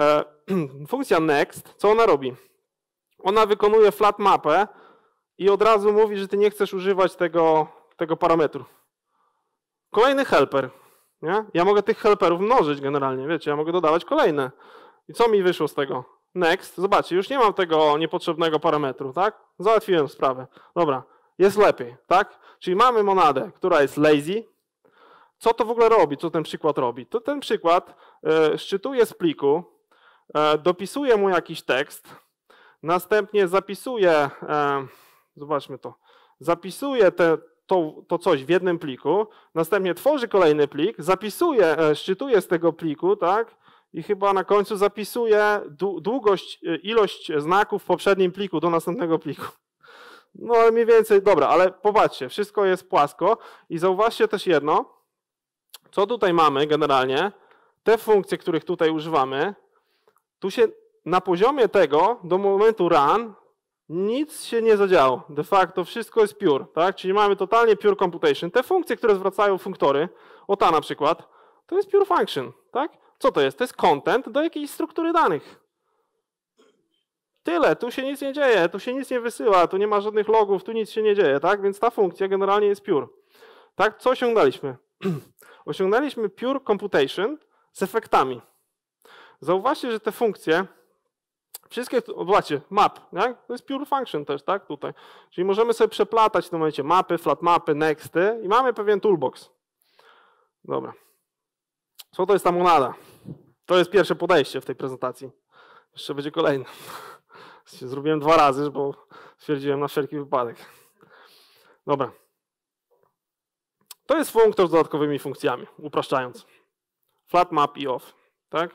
e, funkcja next, co ona robi? Ona wykonuje flat mapę i od razu mówi, że ty nie chcesz używać tego, tego parametru. Kolejny helper. Nie? Ja mogę tych helperów mnożyć generalnie, wiecie, ja mogę dodawać kolejne. I co mi wyszło z tego? Next, zobaczcie, już nie mam tego niepotrzebnego parametru, tak? Załatwiłem sprawę. Dobra, jest lepiej, tak? Czyli mamy monadę, która jest lazy. Co to w ogóle robi? Co ten przykład robi? To ten przykład e, szczytuje z pliku, e, dopisuje mu jakiś tekst, następnie zapisuje, zobaczmy to, zapisuje te, to, to, coś w jednym pliku, następnie tworzy kolejny plik, zapisuje, szczytuje z tego pliku, tak? I chyba na końcu zapisuje długość, e, ilość znaków w poprzednim pliku do następnego pliku. No ale mniej więcej, dobra, ale popatrzcie, wszystko jest płasko i zauważcie też jedno, co tutaj mamy generalnie, te funkcje, których tutaj używamy, tu się na poziomie tego do momentu run nic się nie zadziało. De facto wszystko jest pure, tak? Czyli mamy totalnie pure computation. Te funkcje, które zwracają funktory, o ta na przykład, to jest pure function, tak? Co to jest? To jest content do jakiejś struktury danych. Tyle, tu się nic nie dzieje, tu się nic nie wysyła, tu nie ma żadnych logów, tu nic się nie dzieje, tak? Więc ta funkcja generalnie jest pure. Tak, co osiągnęliśmy? osiągnęliśmy pure computation z efektami. Zauważcie, że te funkcje, wszystkie, zobaczcie, map, tak? to jest pure function też, tak, tutaj. Czyli możemy sobie przeplatać w tym momencie mapy, flat mapy, nexty i mamy pewien toolbox. Dobra. Co to jest ta monada? To jest pierwsze podejście w tej prezentacji. Jeszcze będzie kolejne. Zrobiłem dwa razy, bo stwierdziłem na wszelki wypadek. Dobra. To jest funktor z dodatkowymi funkcjami, upraszczając. Flat map i off. Tak?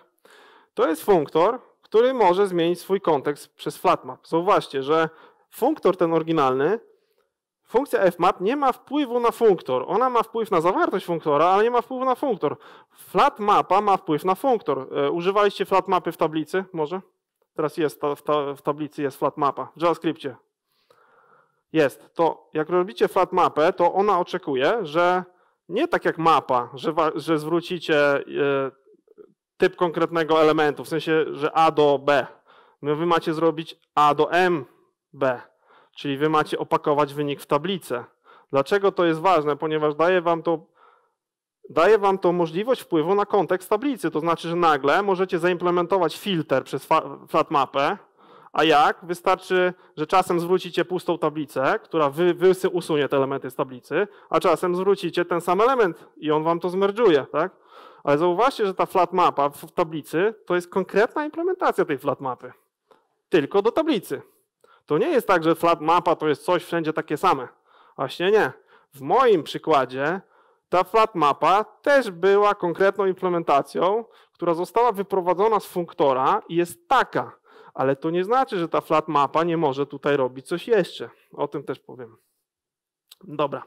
To jest funktor, który może zmienić swój kontekst przez flatmap. Zauważcie, że funktor ten oryginalny, funkcja fmap nie ma wpływu na funktor. Ona ma wpływ na zawartość funktora, ale nie ma wpływu na funktor. Flatmapa ma wpływ na funktor. E, używaliście flatmapy w tablicy może? Teraz jest to, w, to, w tablicy jest flat mapa w JavaScriptie. Jest. To jak robicie flat mapę, to ona oczekuje, że nie tak jak mapa, że, że zwrócicie e, typ konkretnego elementu, w sensie, że A do B. No wy macie zrobić A do M, B, czyli wy macie opakować wynik w tablicę. Dlaczego to jest ważne? Ponieważ daje wam to daje wam to możliwość wpływu na kontekst tablicy. To znaczy, że nagle możecie zaimplementować filtr przez flatmapę, a jak? Wystarczy, że czasem zwrócicie pustą tablicę, która wy, wy usunie te elementy z tablicy, a czasem zwrócicie ten sam element i on wam to zmerdżuje, tak? Ale zauważcie, że ta flatmapa w tablicy to jest konkretna implementacja tej flatmapy. Tylko do tablicy. To nie jest tak, że flatmapa to jest coś wszędzie takie same. Właśnie nie. W moim przykładzie ta flat mapa też była konkretną implementacją, która została wyprowadzona z funktora i jest taka, ale to nie znaczy, że ta flat mapa nie może tutaj robić coś jeszcze. O tym też powiem. Dobra.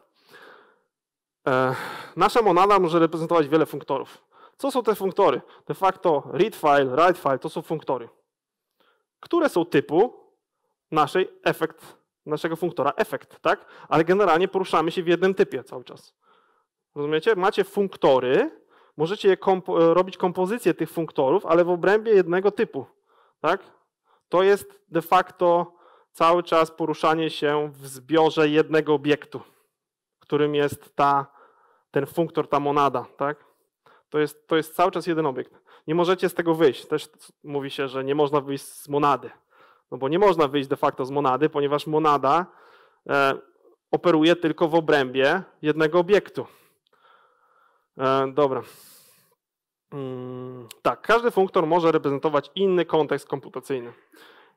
E, nasza monada może reprezentować wiele funktorów. Co są te funktory? De facto read file, write file to są funktory, które są typu naszej efekt, naszego funktora efekt, tak? Ale generalnie poruszamy się w jednym typie cały czas. Rozumiecie? Macie funktory, możecie kompo e, robić kompozycję tych funktorów, ale w obrębie jednego typu. Tak? To jest de facto cały czas poruszanie się w zbiorze jednego obiektu, którym jest ta, ten funktor, ta monada. Tak? To, jest, to jest cały czas jeden obiekt. Nie możecie z tego wyjść. Też mówi się, że nie można wyjść z monady. No bo nie można wyjść de facto z monady, ponieważ monada e, operuje tylko w obrębie jednego obiektu. E, dobra. Mm, tak, każdy funktor może reprezentować inny kontekst komputacyjny.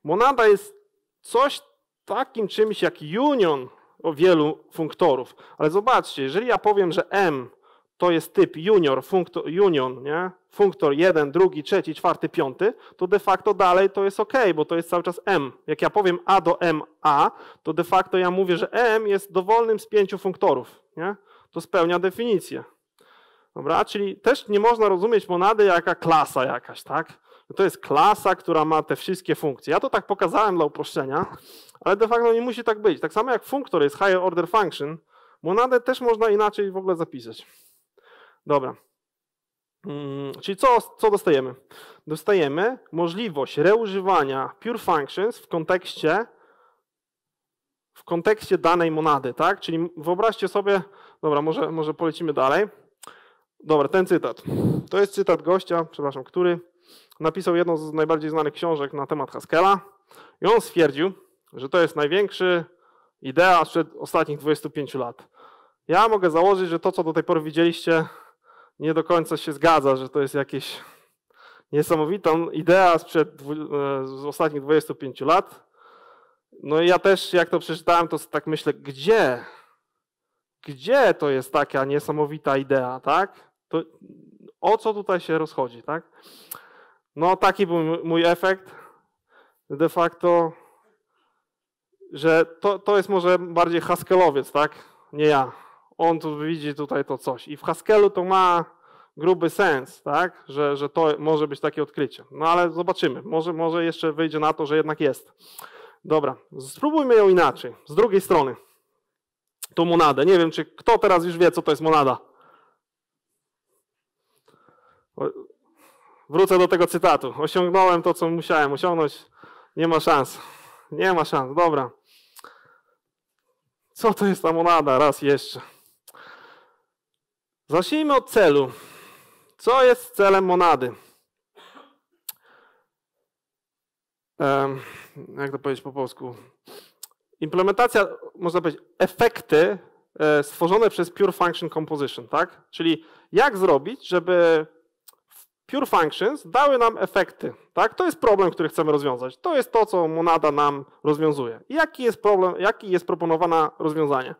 Monada jest coś takim czymś jak union wielu funktorów. Ale zobaczcie, jeżeli ja powiem, że m to jest typ junior, funktor, union, nie? funktor 1, 2, 3, 4, 5, to de facto dalej to jest ok, bo to jest cały czas m. Jak ja powiem a do ma, to de facto ja mówię, że m jest dowolnym z pięciu funktorów. Nie? To spełnia definicję. Dobra? Czyli też nie można rozumieć monady jaka klasa jakaś, tak? To jest klasa, która ma te wszystkie funkcje. Ja to tak pokazałem dla uproszczenia, ale de facto nie musi tak być. Tak samo jak funktor jest higher order function, monadę też można inaczej w ogóle zapisać. Dobra. Mm, czyli co, co dostajemy? Dostajemy możliwość reużywania pure functions w kontekście w kontekście danej monady, tak? Czyli wyobraźcie sobie, dobra, może, może polecimy dalej. Dobra, ten cytat. To jest cytat gościa, przepraszam, który napisał jedną z najbardziej znanych książek na temat Haskella i on stwierdził, że to jest największy idea sprzed ostatnich 25 lat. Ja mogę założyć, że to, co do tej pory widzieliście, nie do końca się zgadza, że to jest jakieś niesamowita idea sprzed e, z ostatnich 25 lat. No i ja też, jak to przeczytałem, to tak myślę, gdzie? Gdzie to jest taka niesamowita idea, tak? To o co tutaj się rozchodzi, tak? No taki był mój efekt. De facto, że to, to jest może bardziej Haskellowiec, tak? Nie ja. On tu widzi tutaj to coś. I w Haskelu to ma gruby sens, tak? Że, że to może być takie odkrycie. No ale zobaczymy. Może, może jeszcze wyjdzie na to, że jednak jest. Dobra, spróbujmy ją inaczej. Z drugiej strony. Tu monadę. Nie wiem, czy kto teraz już wie, co to jest monada. Wrócę do tego cytatu. Osiągnąłem to, co musiałem osiągnąć. Nie ma szans. Nie ma szans. Dobra. Co to jest ta monada? Raz jeszcze. Zacznijmy od celu. Co jest celem monady? jak to powiedzieć po polsku? Implementacja, można powiedzieć, efekty e, stworzone przez Pure Function Composition, tak? Czyli jak zrobić, żeby pure functions dały nam efekty. Tak? To jest problem, który chcemy rozwiązać. To jest to, co Monada nam rozwiązuje. Jaki jest problem, jaki jest proponowane rozwiązanie?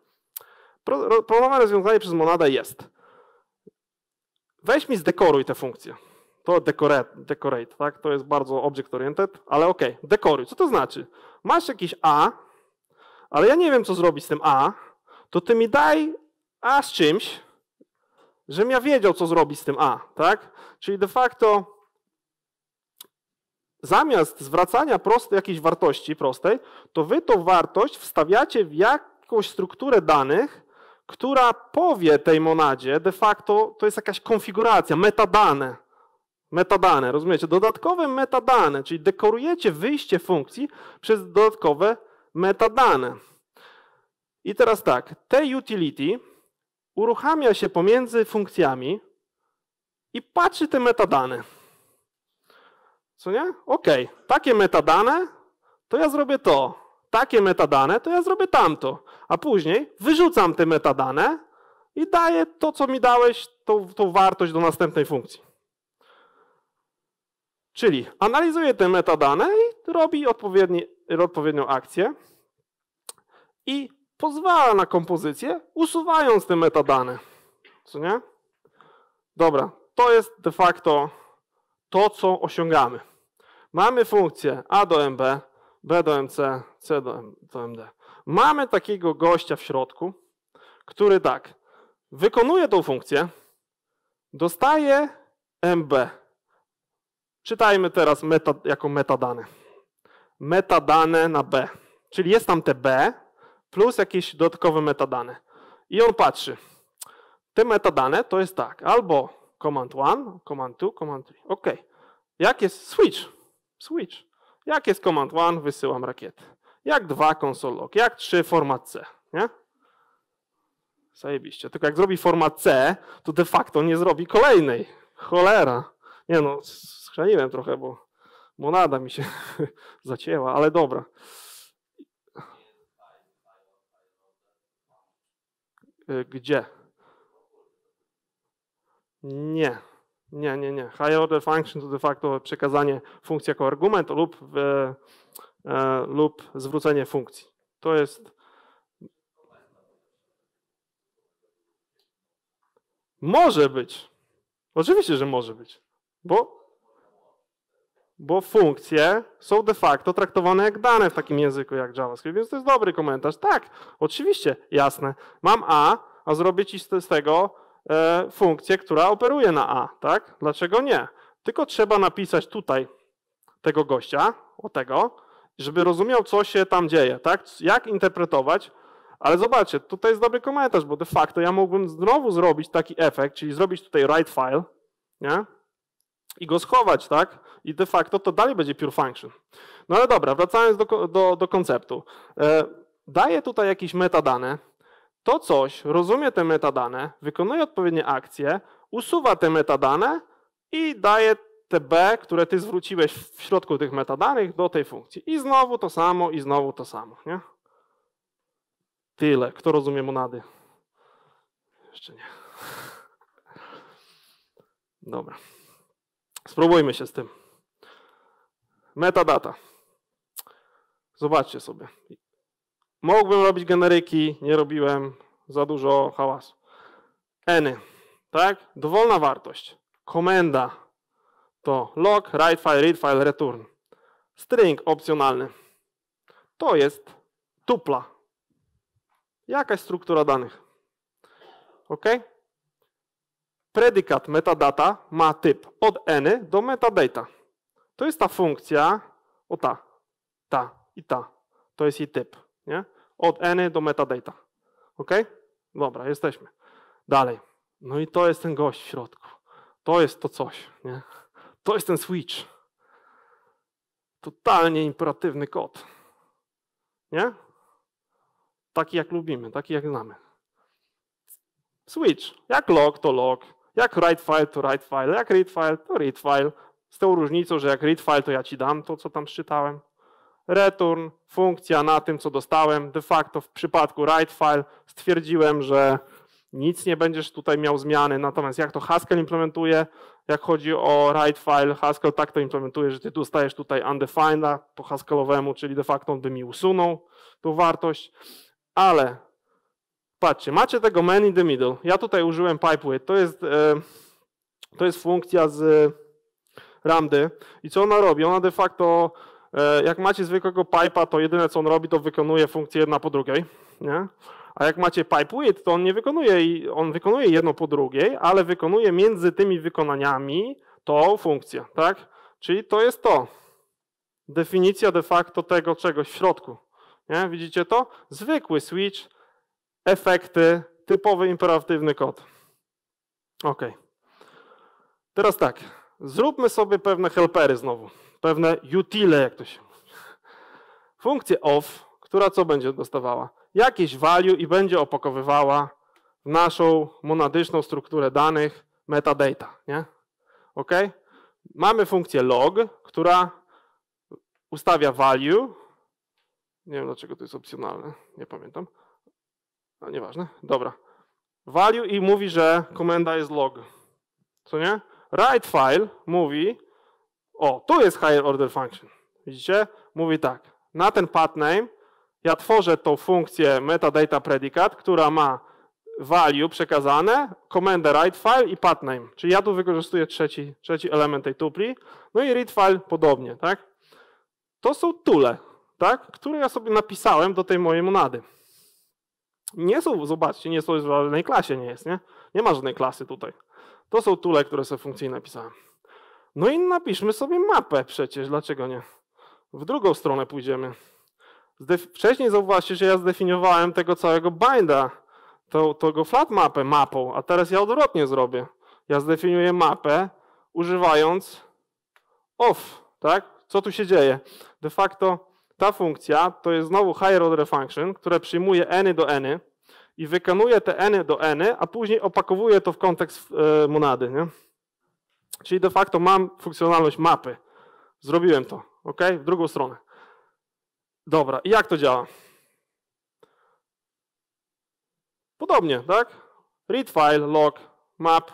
Pro, proponowane rozwiązanie przez Monadę jest weź mi zdekoruj te funkcje. To decorate, decorate tak? To jest bardzo object oriented, ale ok, dekoruj. Co to znaczy? Masz jakiś A, ale ja nie wiem, co zrobić z tym A, to ty mi daj A z czymś, żebym ja wiedział, co zrobić z tym A, tak? Czyli de facto zamiast zwracania proste, jakiejś wartości prostej, to wy tą wartość wstawiacie w jakąś strukturę danych, która powie tej monadzie, de facto to jest jakaś konfiguracja, metadane. Metadane, rozumiecie? Dodatkowe metadane, czyli dekorujecie wyjście funkcji przez dodatkowe metadane. I teraz tak, te utility, uruchamia się pomiędzy funkcjami i patrzy te metadane. Co nie? Ok, takie metadane, to ja zrobię to. Takie metadane, to ja zrobię tamto. A później wyrzucam te metadane i daję to, co mi dałeś, tą, tą wartość do następnej funkcji. Czyli analizuje te metadane i robi odpowiednią akcję. I pozwala na kompozycję, usuwając te metadane. Co nie? Dobra, to jest de facto to, co osiągamy. Mamy funkcję A do MB, B do MC, C do, M, do MD. Mamy takiego gościa w środku, który tak, wykonuje tą funkcję, dostaje MB. Czytajmy teraz meta, jako metadane. Metadane na B. Czyli jest tam te B, plus jakieś dodatkowe metadane. I on patrzy. Te metadane to jest tak, albo command 1, command 2, command 3. OK. Jak jest switch? Switch. Jak jest command 1, wysyłam rakietę. Jak 2 console log, jak 3 format C, nie? Zajebiście. Tylko jak zrobi format C, to de facto nie zrobi kolejnej. Cholera. Nie no, schrzaniłem trochę, bo monada mi się zacięła, ale dobra. Y, gdzie? Nie. Nie, nie, nie. Higher order function to de facto przekazanie funkcji jako argument lub, e, e, lub zwrócenie funkcji. To jest. Może być. Oczywiście, że może być. Bo bo funkcje są de facto traktowane jak dane w takim języku jak JavaScript, więc to jest dobry komentarz. Tak, oczywiście, jasne. Mam A, a zrobię ci z tego e, funkcję, która operuje na A, tak? Dlaczego nie? Tylko trzeba napisać tutaj tego gościa, o tego, żeby rozumiał, co się tam dzieje, tak? Jak interpretować. Ale zobaczcie, tutaj jest dobry komentarz, bo de facto ja mógłbym znowu zrobić taki efekt, czyli zrobić tutaj write file, nie? i go schować, tak? I de facto to dalej będzie pure function. No ale dobra, wracając do, do, do konceptu. E, daję tutaj jakieś metadane. To coś rozumie te metadane, wykonuje odpowiednie akcje, usuwa te metadane i daje te B, które ty zwróciłeś w środku tych metadanych do tej funkcji. I znowu to samo, i znowu to samo. Nie? Tyle. Kto rozumie monady? Jeszcze nie. Dobra. Spróbujmy się z tym. Metadata. Zobaczcie sobie. Mógłbym robić generyki, nie robiłem za dużo hałasu. Eny, tak? Dowolna wartość. Komenda to log, write file, read file, return. String opcjonalny. To jest tupla. Jakaś struktura danych. OK? Predykat metadata ma typ od n do metadata. To jest ta funkcja, o ta, ta i ta. To jest jej typ, nie? Od n do metadata. Ok? Dobra, jesteśmy. Dalej. No i to jest ten gość w środku. To jest to coś, nie? To jest ten switch. Totalnie imperatywny kod. Nie? Taki jak lubimy, taki jak znamy. Switch. Jak log, to log. Jak write file to write file, jak read file to read file. Z tą różnicą, że jak read file to ja ci dam to, co tam czytałem. Return, funkcja na tym, co dostałem. De facto w przypadku write file stwierdziłem, że nic nie będziesz tutaj miał zmiany. Natomiast jak to Haskell implementuje, jak chodzi o write file, Haskell tak to implementuje, że ty dostajesz tutaj undefined'a po Haskellowemu, czyli de facto on by mi usunął tą wartość. Ale Patrzcie, macie tego man in the middle. Ja tutaj użyłem pipewidth. To jest, e, to jest funkcja z ramdy. I co ona robi? Ona de facto, e, jak macie zwykłego pipe'a, to jedyne co on robi, to wykonuje funkcję jedna po drugiej. Nie? A jak macie width, to on nie wykonuje, on wykonuje jedno po drugiej, ale wykonuje między tymi wykonaniami tą funkcję, tak? Czyli to jest to. Definicja de facto tego czegoś w środku. Nie? Widzicie to? Zwykły switch efekty, typowy imperatywny kod. Ok. Teraz tak, zróbmy sobie pewne helpery znowu, pewne utile, jak to się mówi. Funkcję off, która co będzie dostawała? Jakieś value i będzie opakowywała w naszą monadyczną strukturę danych metadata, nie? Ok? Mamy funkcję log, która ustawia value. Nie wiem, dlaczego to jest opcjonalne, nie pamiętam. No nieważne, dobra. Value i mówi, że komenda jest log. Co nie? Write file mówi, o, tu jest higher order function. Widzicie? Mówi tak, na ten path name ja tworzę tą funkcję metadata predicat, która ma value przekazane, komendę write file i path name. Czyli ja tu wykorzystuję trzeci, trzeci element tej tupli. No i read file podobnie, tak? To są tule, tak? Które ja sobie napisałem do tej mojej monady nie są, zobaczcie, nie są w żadnej klasie, nie jest, nie? Nie ma żadnej klasy tutaj. To są tule, które sobie funkcji napisałem. No i napiszmy sobie mapę przecież, dlaczego nie? W drugą stronę pójdziemy. Zdef Wcześniej zauważcie, że ja zdefiniowałem tego całego binda, to, tego flat mapę mapą, a teraz ja odwrotnie zrobię. Ja zdefiniuję mapę używając off, tak? Co tu się dzieje? De facto ta funkcja to jest znowu higher order function, które przyjmuje n do n i wykonuje te n do n, a później opakowuje to w kontekst e, monady. Nie? Czyli de facto mam funkcjonalność mapy. Zrobiłem to, ok? W drugą stronę. Dobra, i jak to działa? Podobnie, tak? Read file, log, map,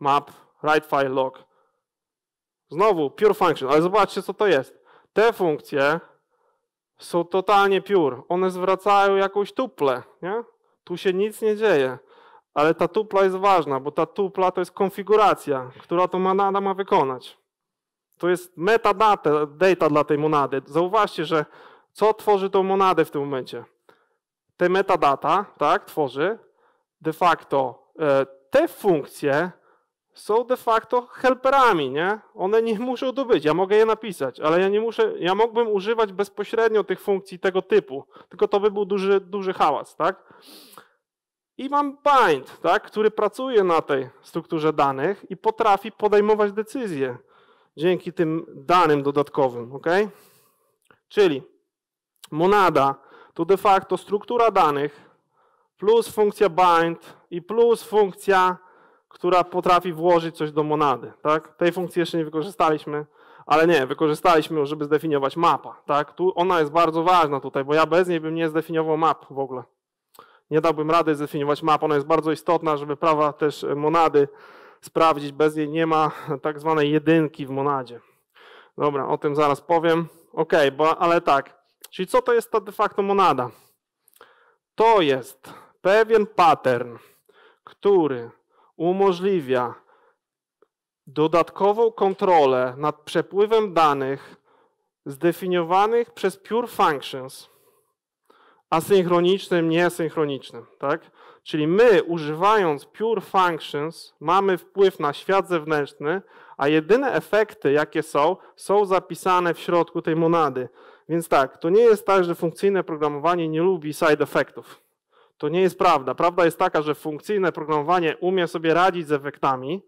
map, write file, log. Znowu pure function, ale zobaczcie co to jest. Te funkcje są totalnie piór. One zwracają jakąś tuplę, nie? Tu się nic nie dzieje. Ale ta tupla jest ważna, bo ta tupla to jest konfiguracja, która to monada ma wykonać. To jest metadata data dla tej monady. Zauważcie, że co tworzy tą monadę w tym momencie? Te metadata, tak, tworzy de facto e, te funkcje, są de facto helperami, nie? One nie muszą tu być, ja mogę je napisać, ale ja nie muszę, ja mógłbym używać bezpośrednio tych funkcji tego typu, tylko to by był duży, duży hałas, tak? I mam bind, tak, który pracuje na tej strukturze danych i potrafi podejmować decyzje dzięki tym danym dodatkowym, ok? Czyli monada to de facto struktura danych plus funkcja bind i plus funkcja która potrafi włożyć coś do monady. Tak? Tej funkcji jeszcze nie wykorzystaliśmy, ale nie, wykorzystaliśmy ją, żeby zdefiniować mapa. Tak? Tu ona jest bardzo ważna tutaj, bo ja bez niej bym nie zdefiniował map w ogóle. Nie dałbym rady zdefiniować map. Ona jest bardzo istotna, żeby prawa też monady sprawdzić. Bez niej nie ma tak zwanej jedynki w monadzie. Dobra, o tym zaraz powiem. Ok, bo, ale tak. Czyli co to jest ta de facto monada? To jest pewien pattern, który umożliwia dodatkową kontrolę nad przepływem danych zdefiniowanych przez pure functions, asynchronicznym, niesynchronicznym, tak? Czyli my, używając pure functions, mamy wpływ na świat zewnętrzny, a jedyne efekty, jakie są, są zapisane w środku tej monady. Więc tak, to nie jest tak, że funkcyjne programowanie nie lubi side effectów. To nie jest prawda. Prawda jest taka, że funkcyjne programowanie umie sobie radzić z efektami,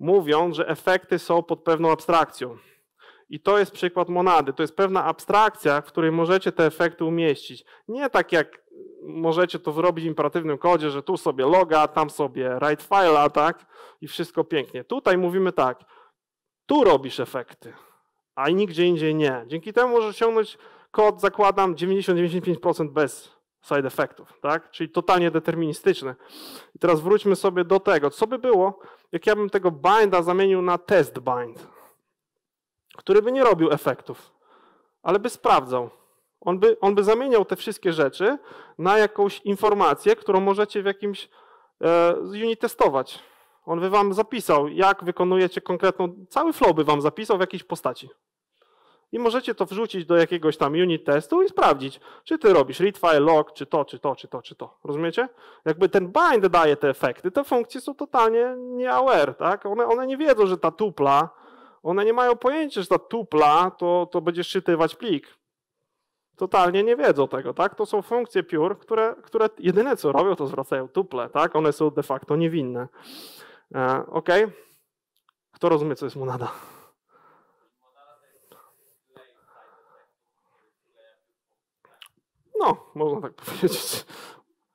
mówiąc, że efekty są pod pewną abstrakcją. I to jest przykład monady. To jest pewna abstrakcja, w której możecie te efekty umieścić. Nie tak jak możecie to zrobić w imperatywnym kodzie, że tu sobie loga, tam sobie write file, a tak? I wszystko pięknie. Tutaj mówimy tak, tu robisz efekty, a nigdzie indziej nie. Dzięki temu możesz osiągnąć kod, zakładam, 90-95% bez side effectów, tak? Czyli totalnie deterministyczne. I teraz wróćmy sobie do tego, co by było, jak ja bym tego binda zamienił na test bind, który by nie robił efektów, ale by sprawdzał. On by, on by zamieniał te wszystkie rzeczy na jakąś informację, którą możecie w jakimś e, unit testować. On by wam zapisał, jak wykonujecie konkretną, cały flow by wam zapisał w jakiejś postaci i możecie to wrzucić do jakiegoś tam unit testu i sprawdzić, czy ty robisz read file log, czy to, czy to, czy to, czy to. Rozumiecie? Jakby ten bind daje te efekty, te funkcje są totalnie nie aware, tak? One, one nie wiedzą, że ta tupla, one nie mają pojęcia, że ta tupla to, to będzie szczytywać plik. Totalnie nie wiedzą tego, tak? To są funkcje piór, które, które jedyne co robią, to zwracają tuple, tak? One są de facto niewinne. E, ok? Kto rozumie, co jest mu nada? No, można tak powiedzieć.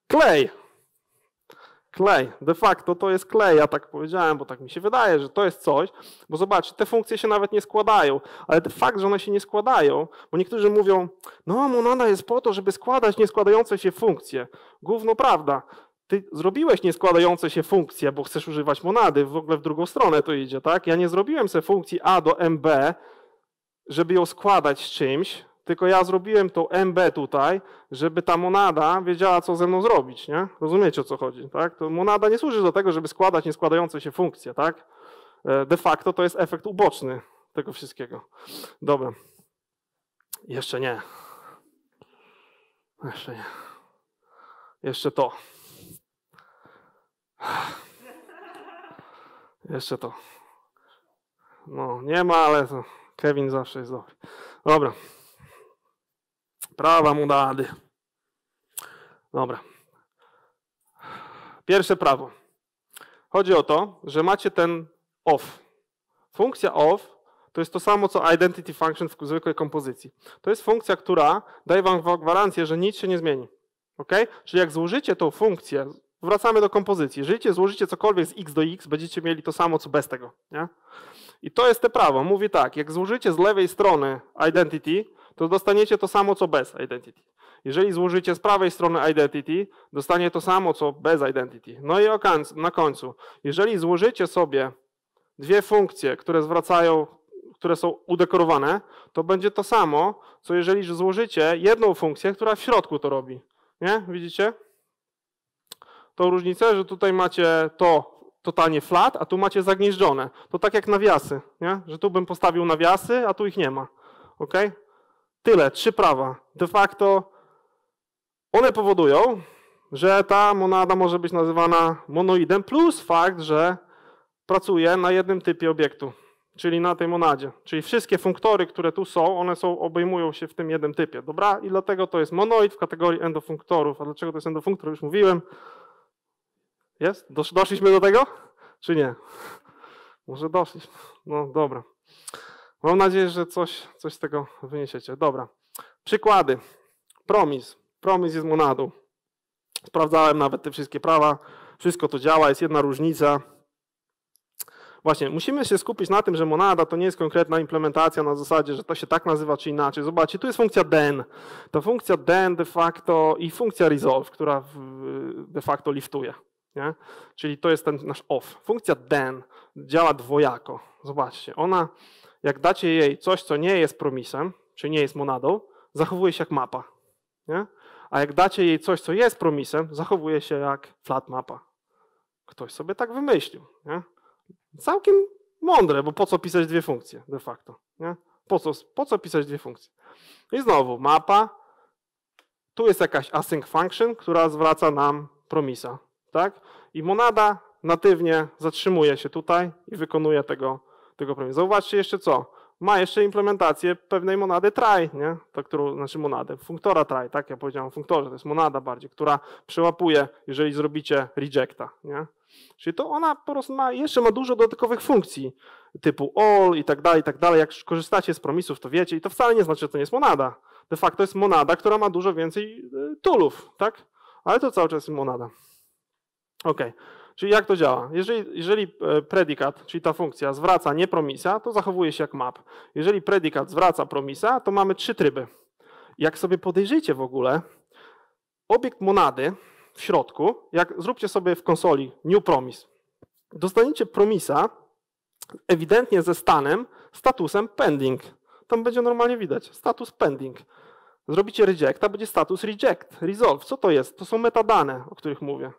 Klej. Klej. De facto to jest klej, ja tak powiedziałem, bo tak mi się wydaje, że to jest coś, bo zobaczcie, te funkcje się nawet nie składają, ale ten fakt, że one się nie składają, bo niektórzy mówią, no Monada jest po to, żeby składać nieskładające się funkcje. Gówno prawda. Ty zrobiłeś nieskładające się funkcje, bo chcesz używać monady, w ogóle w drugą stronę to idzie, tak? Ja nie zrobiłem sobie funkcji a do mb, żeby ją składać z czymś, tylko ja zrobiłem to MB tutaj, żeby ta monada wiedziała, co ze mną zrobić, nie? Rozumiecie, o co chodzi, tak? To monada nie służy do tego, żeby składać nieskładające się funkcje, tak? E, de facto to jest efekt uboczny tego wszystkiego. Dobra. Jeszcze nie. Jeszcze nie. Jeszcze to. Jeszcze to. No, nie ma, ale to Kevin zawsze jest dobry. Dobra. Prawa mu dady. Dobra. Pierwsze prawo. Chodzi o to, że macie ten off. Funkcja off to jest to samo co identity function w zwykłej kompozycji. To jest funkcja, która daje wam gwarancję, że nic się nie zmieni. Ok? Czyli jak złożycie tą funkcję, wracamy do kompozycji. Jeżeli złożycie cokolwiek z x do x, będziecie mieli to samo co bez tego. Nie? I to jest te prawo. Mówi tak, jak złożycie z lewej strony identity, to dostaniecie to samo, co bez identity. Jeżeli złożycie z prawej strony identity, dostanie to samo, co bez identity. No i na końcu, jeżeli złożycie sobie dwie funkcje, które zwracają, które są udekorowane, to będzie to samo, co jeżeli złożycie jedną funkcję, która w środku to robi. Nie? Widzicie? Tą różnicę, że tutaj macie to totalnie flat, a tu macie zagnieżdżone. To tak jak nawiasy, nie? że tu bym postawił nawiasy, a tu ich nie ma. Okay? Tyle, trzy prawa. De facto one powodują, że ta monada może być nazywana monoidem, plus fakt, że pracuje na jednym typie obiektu, czyli na tej monadzie. Czyli wszystkie funktory, które tu są, one są, obejmują się w tym jednym typie. Dobra? I dlatego to jest monoid w kategorii endofunktorów. A dlaczego to jest endofunktor? Już mówiłem. Jest? Dosz, doszliśmy do tego? Czy nie? Może doszliśmy. No dobra. Mam nadzieję, że coś, coś z tego wyniesiecie. Dobra. Przykłady. Promis. Promis jest monadą. Sprawdzałem nawet te wszystkie prawa. Wszystko to działa, jest jedna różnica. Właśnie, musimy się skupić na tym, że monada to nie jest konkretna implementacja na zasadzie, że to się tak nazywa czy inaczej. Zobaczcie, tu jest funkcja den. Ta funkcja den de facto i funkcja resolve, która de facto liftuje. Nie? Czyli to jest ten nasz off. Funkcja den działa dwojako. Zobaczcie, ona jak dacie jej coś, co nie jest promisem, czy nie jest monadą, zachowuje się jak mapa. Nie? A jak dacie jej coś, co jest promisem, zachowuje się jak flat mapa. Ktoś sobie tak wymyślił. Nie? Całkiem mądre, bo po co pisać dwie funkcje de facto? Nie? Po, co, po co pisać dwie funkcje? I znowu mapa. Tu jest jakaś async function, która zwraca nam promisa. Tak? I monada natywnie zatrzymuje się tutaj i wykonuje tego tego problemu. Zauważcie jeszcze co? Ma jeszcze implementację pewnej monady try, nie? to którą, znaczy monadę, funktora try, tak ja powiedziałem, funktorze, to jest monada bardziej, która przełapuje, jeżeli zrobicie rejecta, nie? Czyli to ona po prostu ma, jeszcze ma dużo dodatkowych funkcji typu all i tak dalej, i tak dalej. Jak korzystacie z promisów, to wiecie i to wcale nie znaczy, że to nie jest monada. De facto jest monada, która ma dużo więcej y, toolów, tak? Ale to cały czas jest monada. Okej. Okay. Czyli jak to działa? Jeżeli, jeżeli e, predikat, czyli ta funkcja zwraca nie promisa, to zachowuje się jak map. Jeżeli predikat zwraca promisa, to mamy trzy tryby. Jak sobie podejrzycie w ogóle, obiekt monady w środku, jak zróbcie sobie w konsoli new promise, dostaniecie promisa ewidentnie ze stanem, statusem pending. Tam będzie normalnie widać, status pending. Zrobicie reject, a będzie status reject, resolve. Co to jest? To są metadane, o których mówię.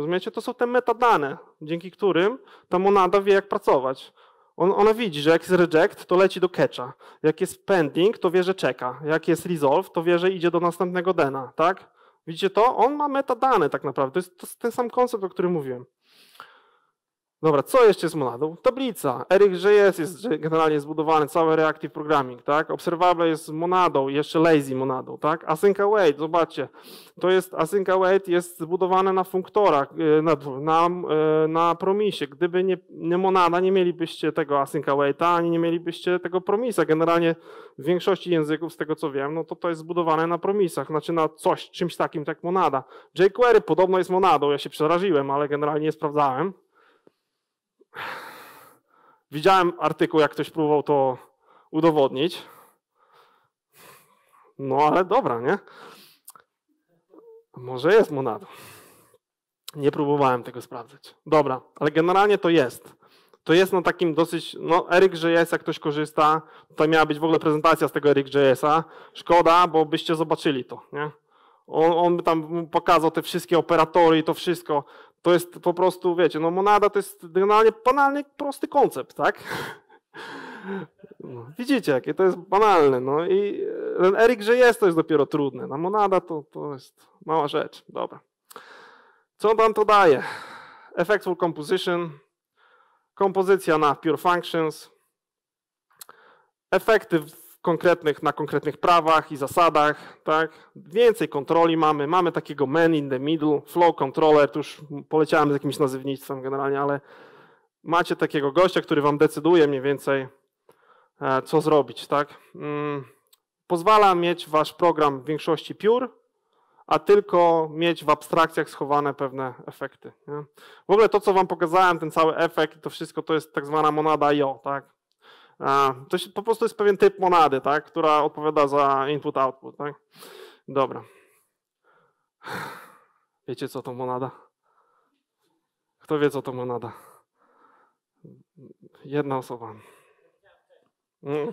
Rozumiecie? To są te metadane, dzięki którym ta monada wie, jak pracować. On, ona widzi, że jak jest reject, to leci do catcha. Jak jest pending, to wie, że czeka. Jak jest resolve, to wie, że idzie do następnego dena, tak? Widzicie to? On ma metadane tak naprawdę. To jest, to jest ten sam koncept, o którym mówiłem. Dobra, co jeszcze z Monadą? Tablica. EricJS jest generalnie zbudowany, cały Reactive Programming, tak? Observable jest Monadą, jeszcze Lazy Monadą, tak? Async await, zobaczcie. To jest, async await jest zbudowane na funktorach, y, na, na, y, na promisie. Gdyby nie, nie Monada, nie mielibyście tego async awaita, ani nie mielibyście tego promisa. Generalnie w większości języków, z tego co wiem, no to to jest zbudowane na promisach, znaczy na coś, czymś takim jak Monada. jQuery podobno jest Monadą, ja się przeraziłem, ale generalnie nie sprawdzałem. Widziałem artykuł, jak ktoś próbował to udowodnić. No ale dobra, nie? Może jest monado. Nie próbowałem tego sprawdzać. Dobra, ale generalnie to jest. To jest na takim dosyć, no EricJS, jak ktoś korzysta, tutaj miała być w ogóle prezentacja z tego EricJS-a. Szkoda, bo byście zobaczyli to, nie? On, on by tam pokazał te wszystkie operatory i to wszystko. To jest po prostu, wiecie, no monada to jest generalnie banalny, prosty koncept, tak? No, widzicie, jakie to jest banalne. No i e, ten Erik, że jest, to jest dopiero trudne. No monada to, to jest mała rzecz. Dobra. Co nam to daje? Effectful composition, kompozycja na pure functions, effective konkretnych, na konkretnych prawach i zasadach, tak? Więcej kontroli mamy, mamy takiego man in the middle, flow controller, tu już poleciałem z jakimś nazywnictwem generalnie, ale macie takiego gościa, który wam decyduje mniej więcej, e, co zrobić, tak? Mm, pozwala mieć wasz program w większości piór, a tylko mieć w abstrakcjach schowane pewne efekty. Nie? W ogóle to, co wam pokazałem, ten cały efekt, to wszystko to jest tak zwana monada IO, tak? To po prostu jest pewien typ monady, tak, która odpowiada za input-output. Tak? Dobra. Wiecie, co to monada? Kto wie, co to monada? Jedna osoba. Hmm?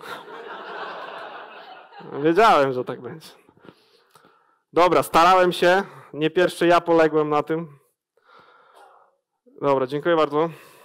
Wiedziałem, że tak będzie. Dobra, starałem się. Nie pierwszy ja poległem na tym. Dobra, dziękuję bardzo.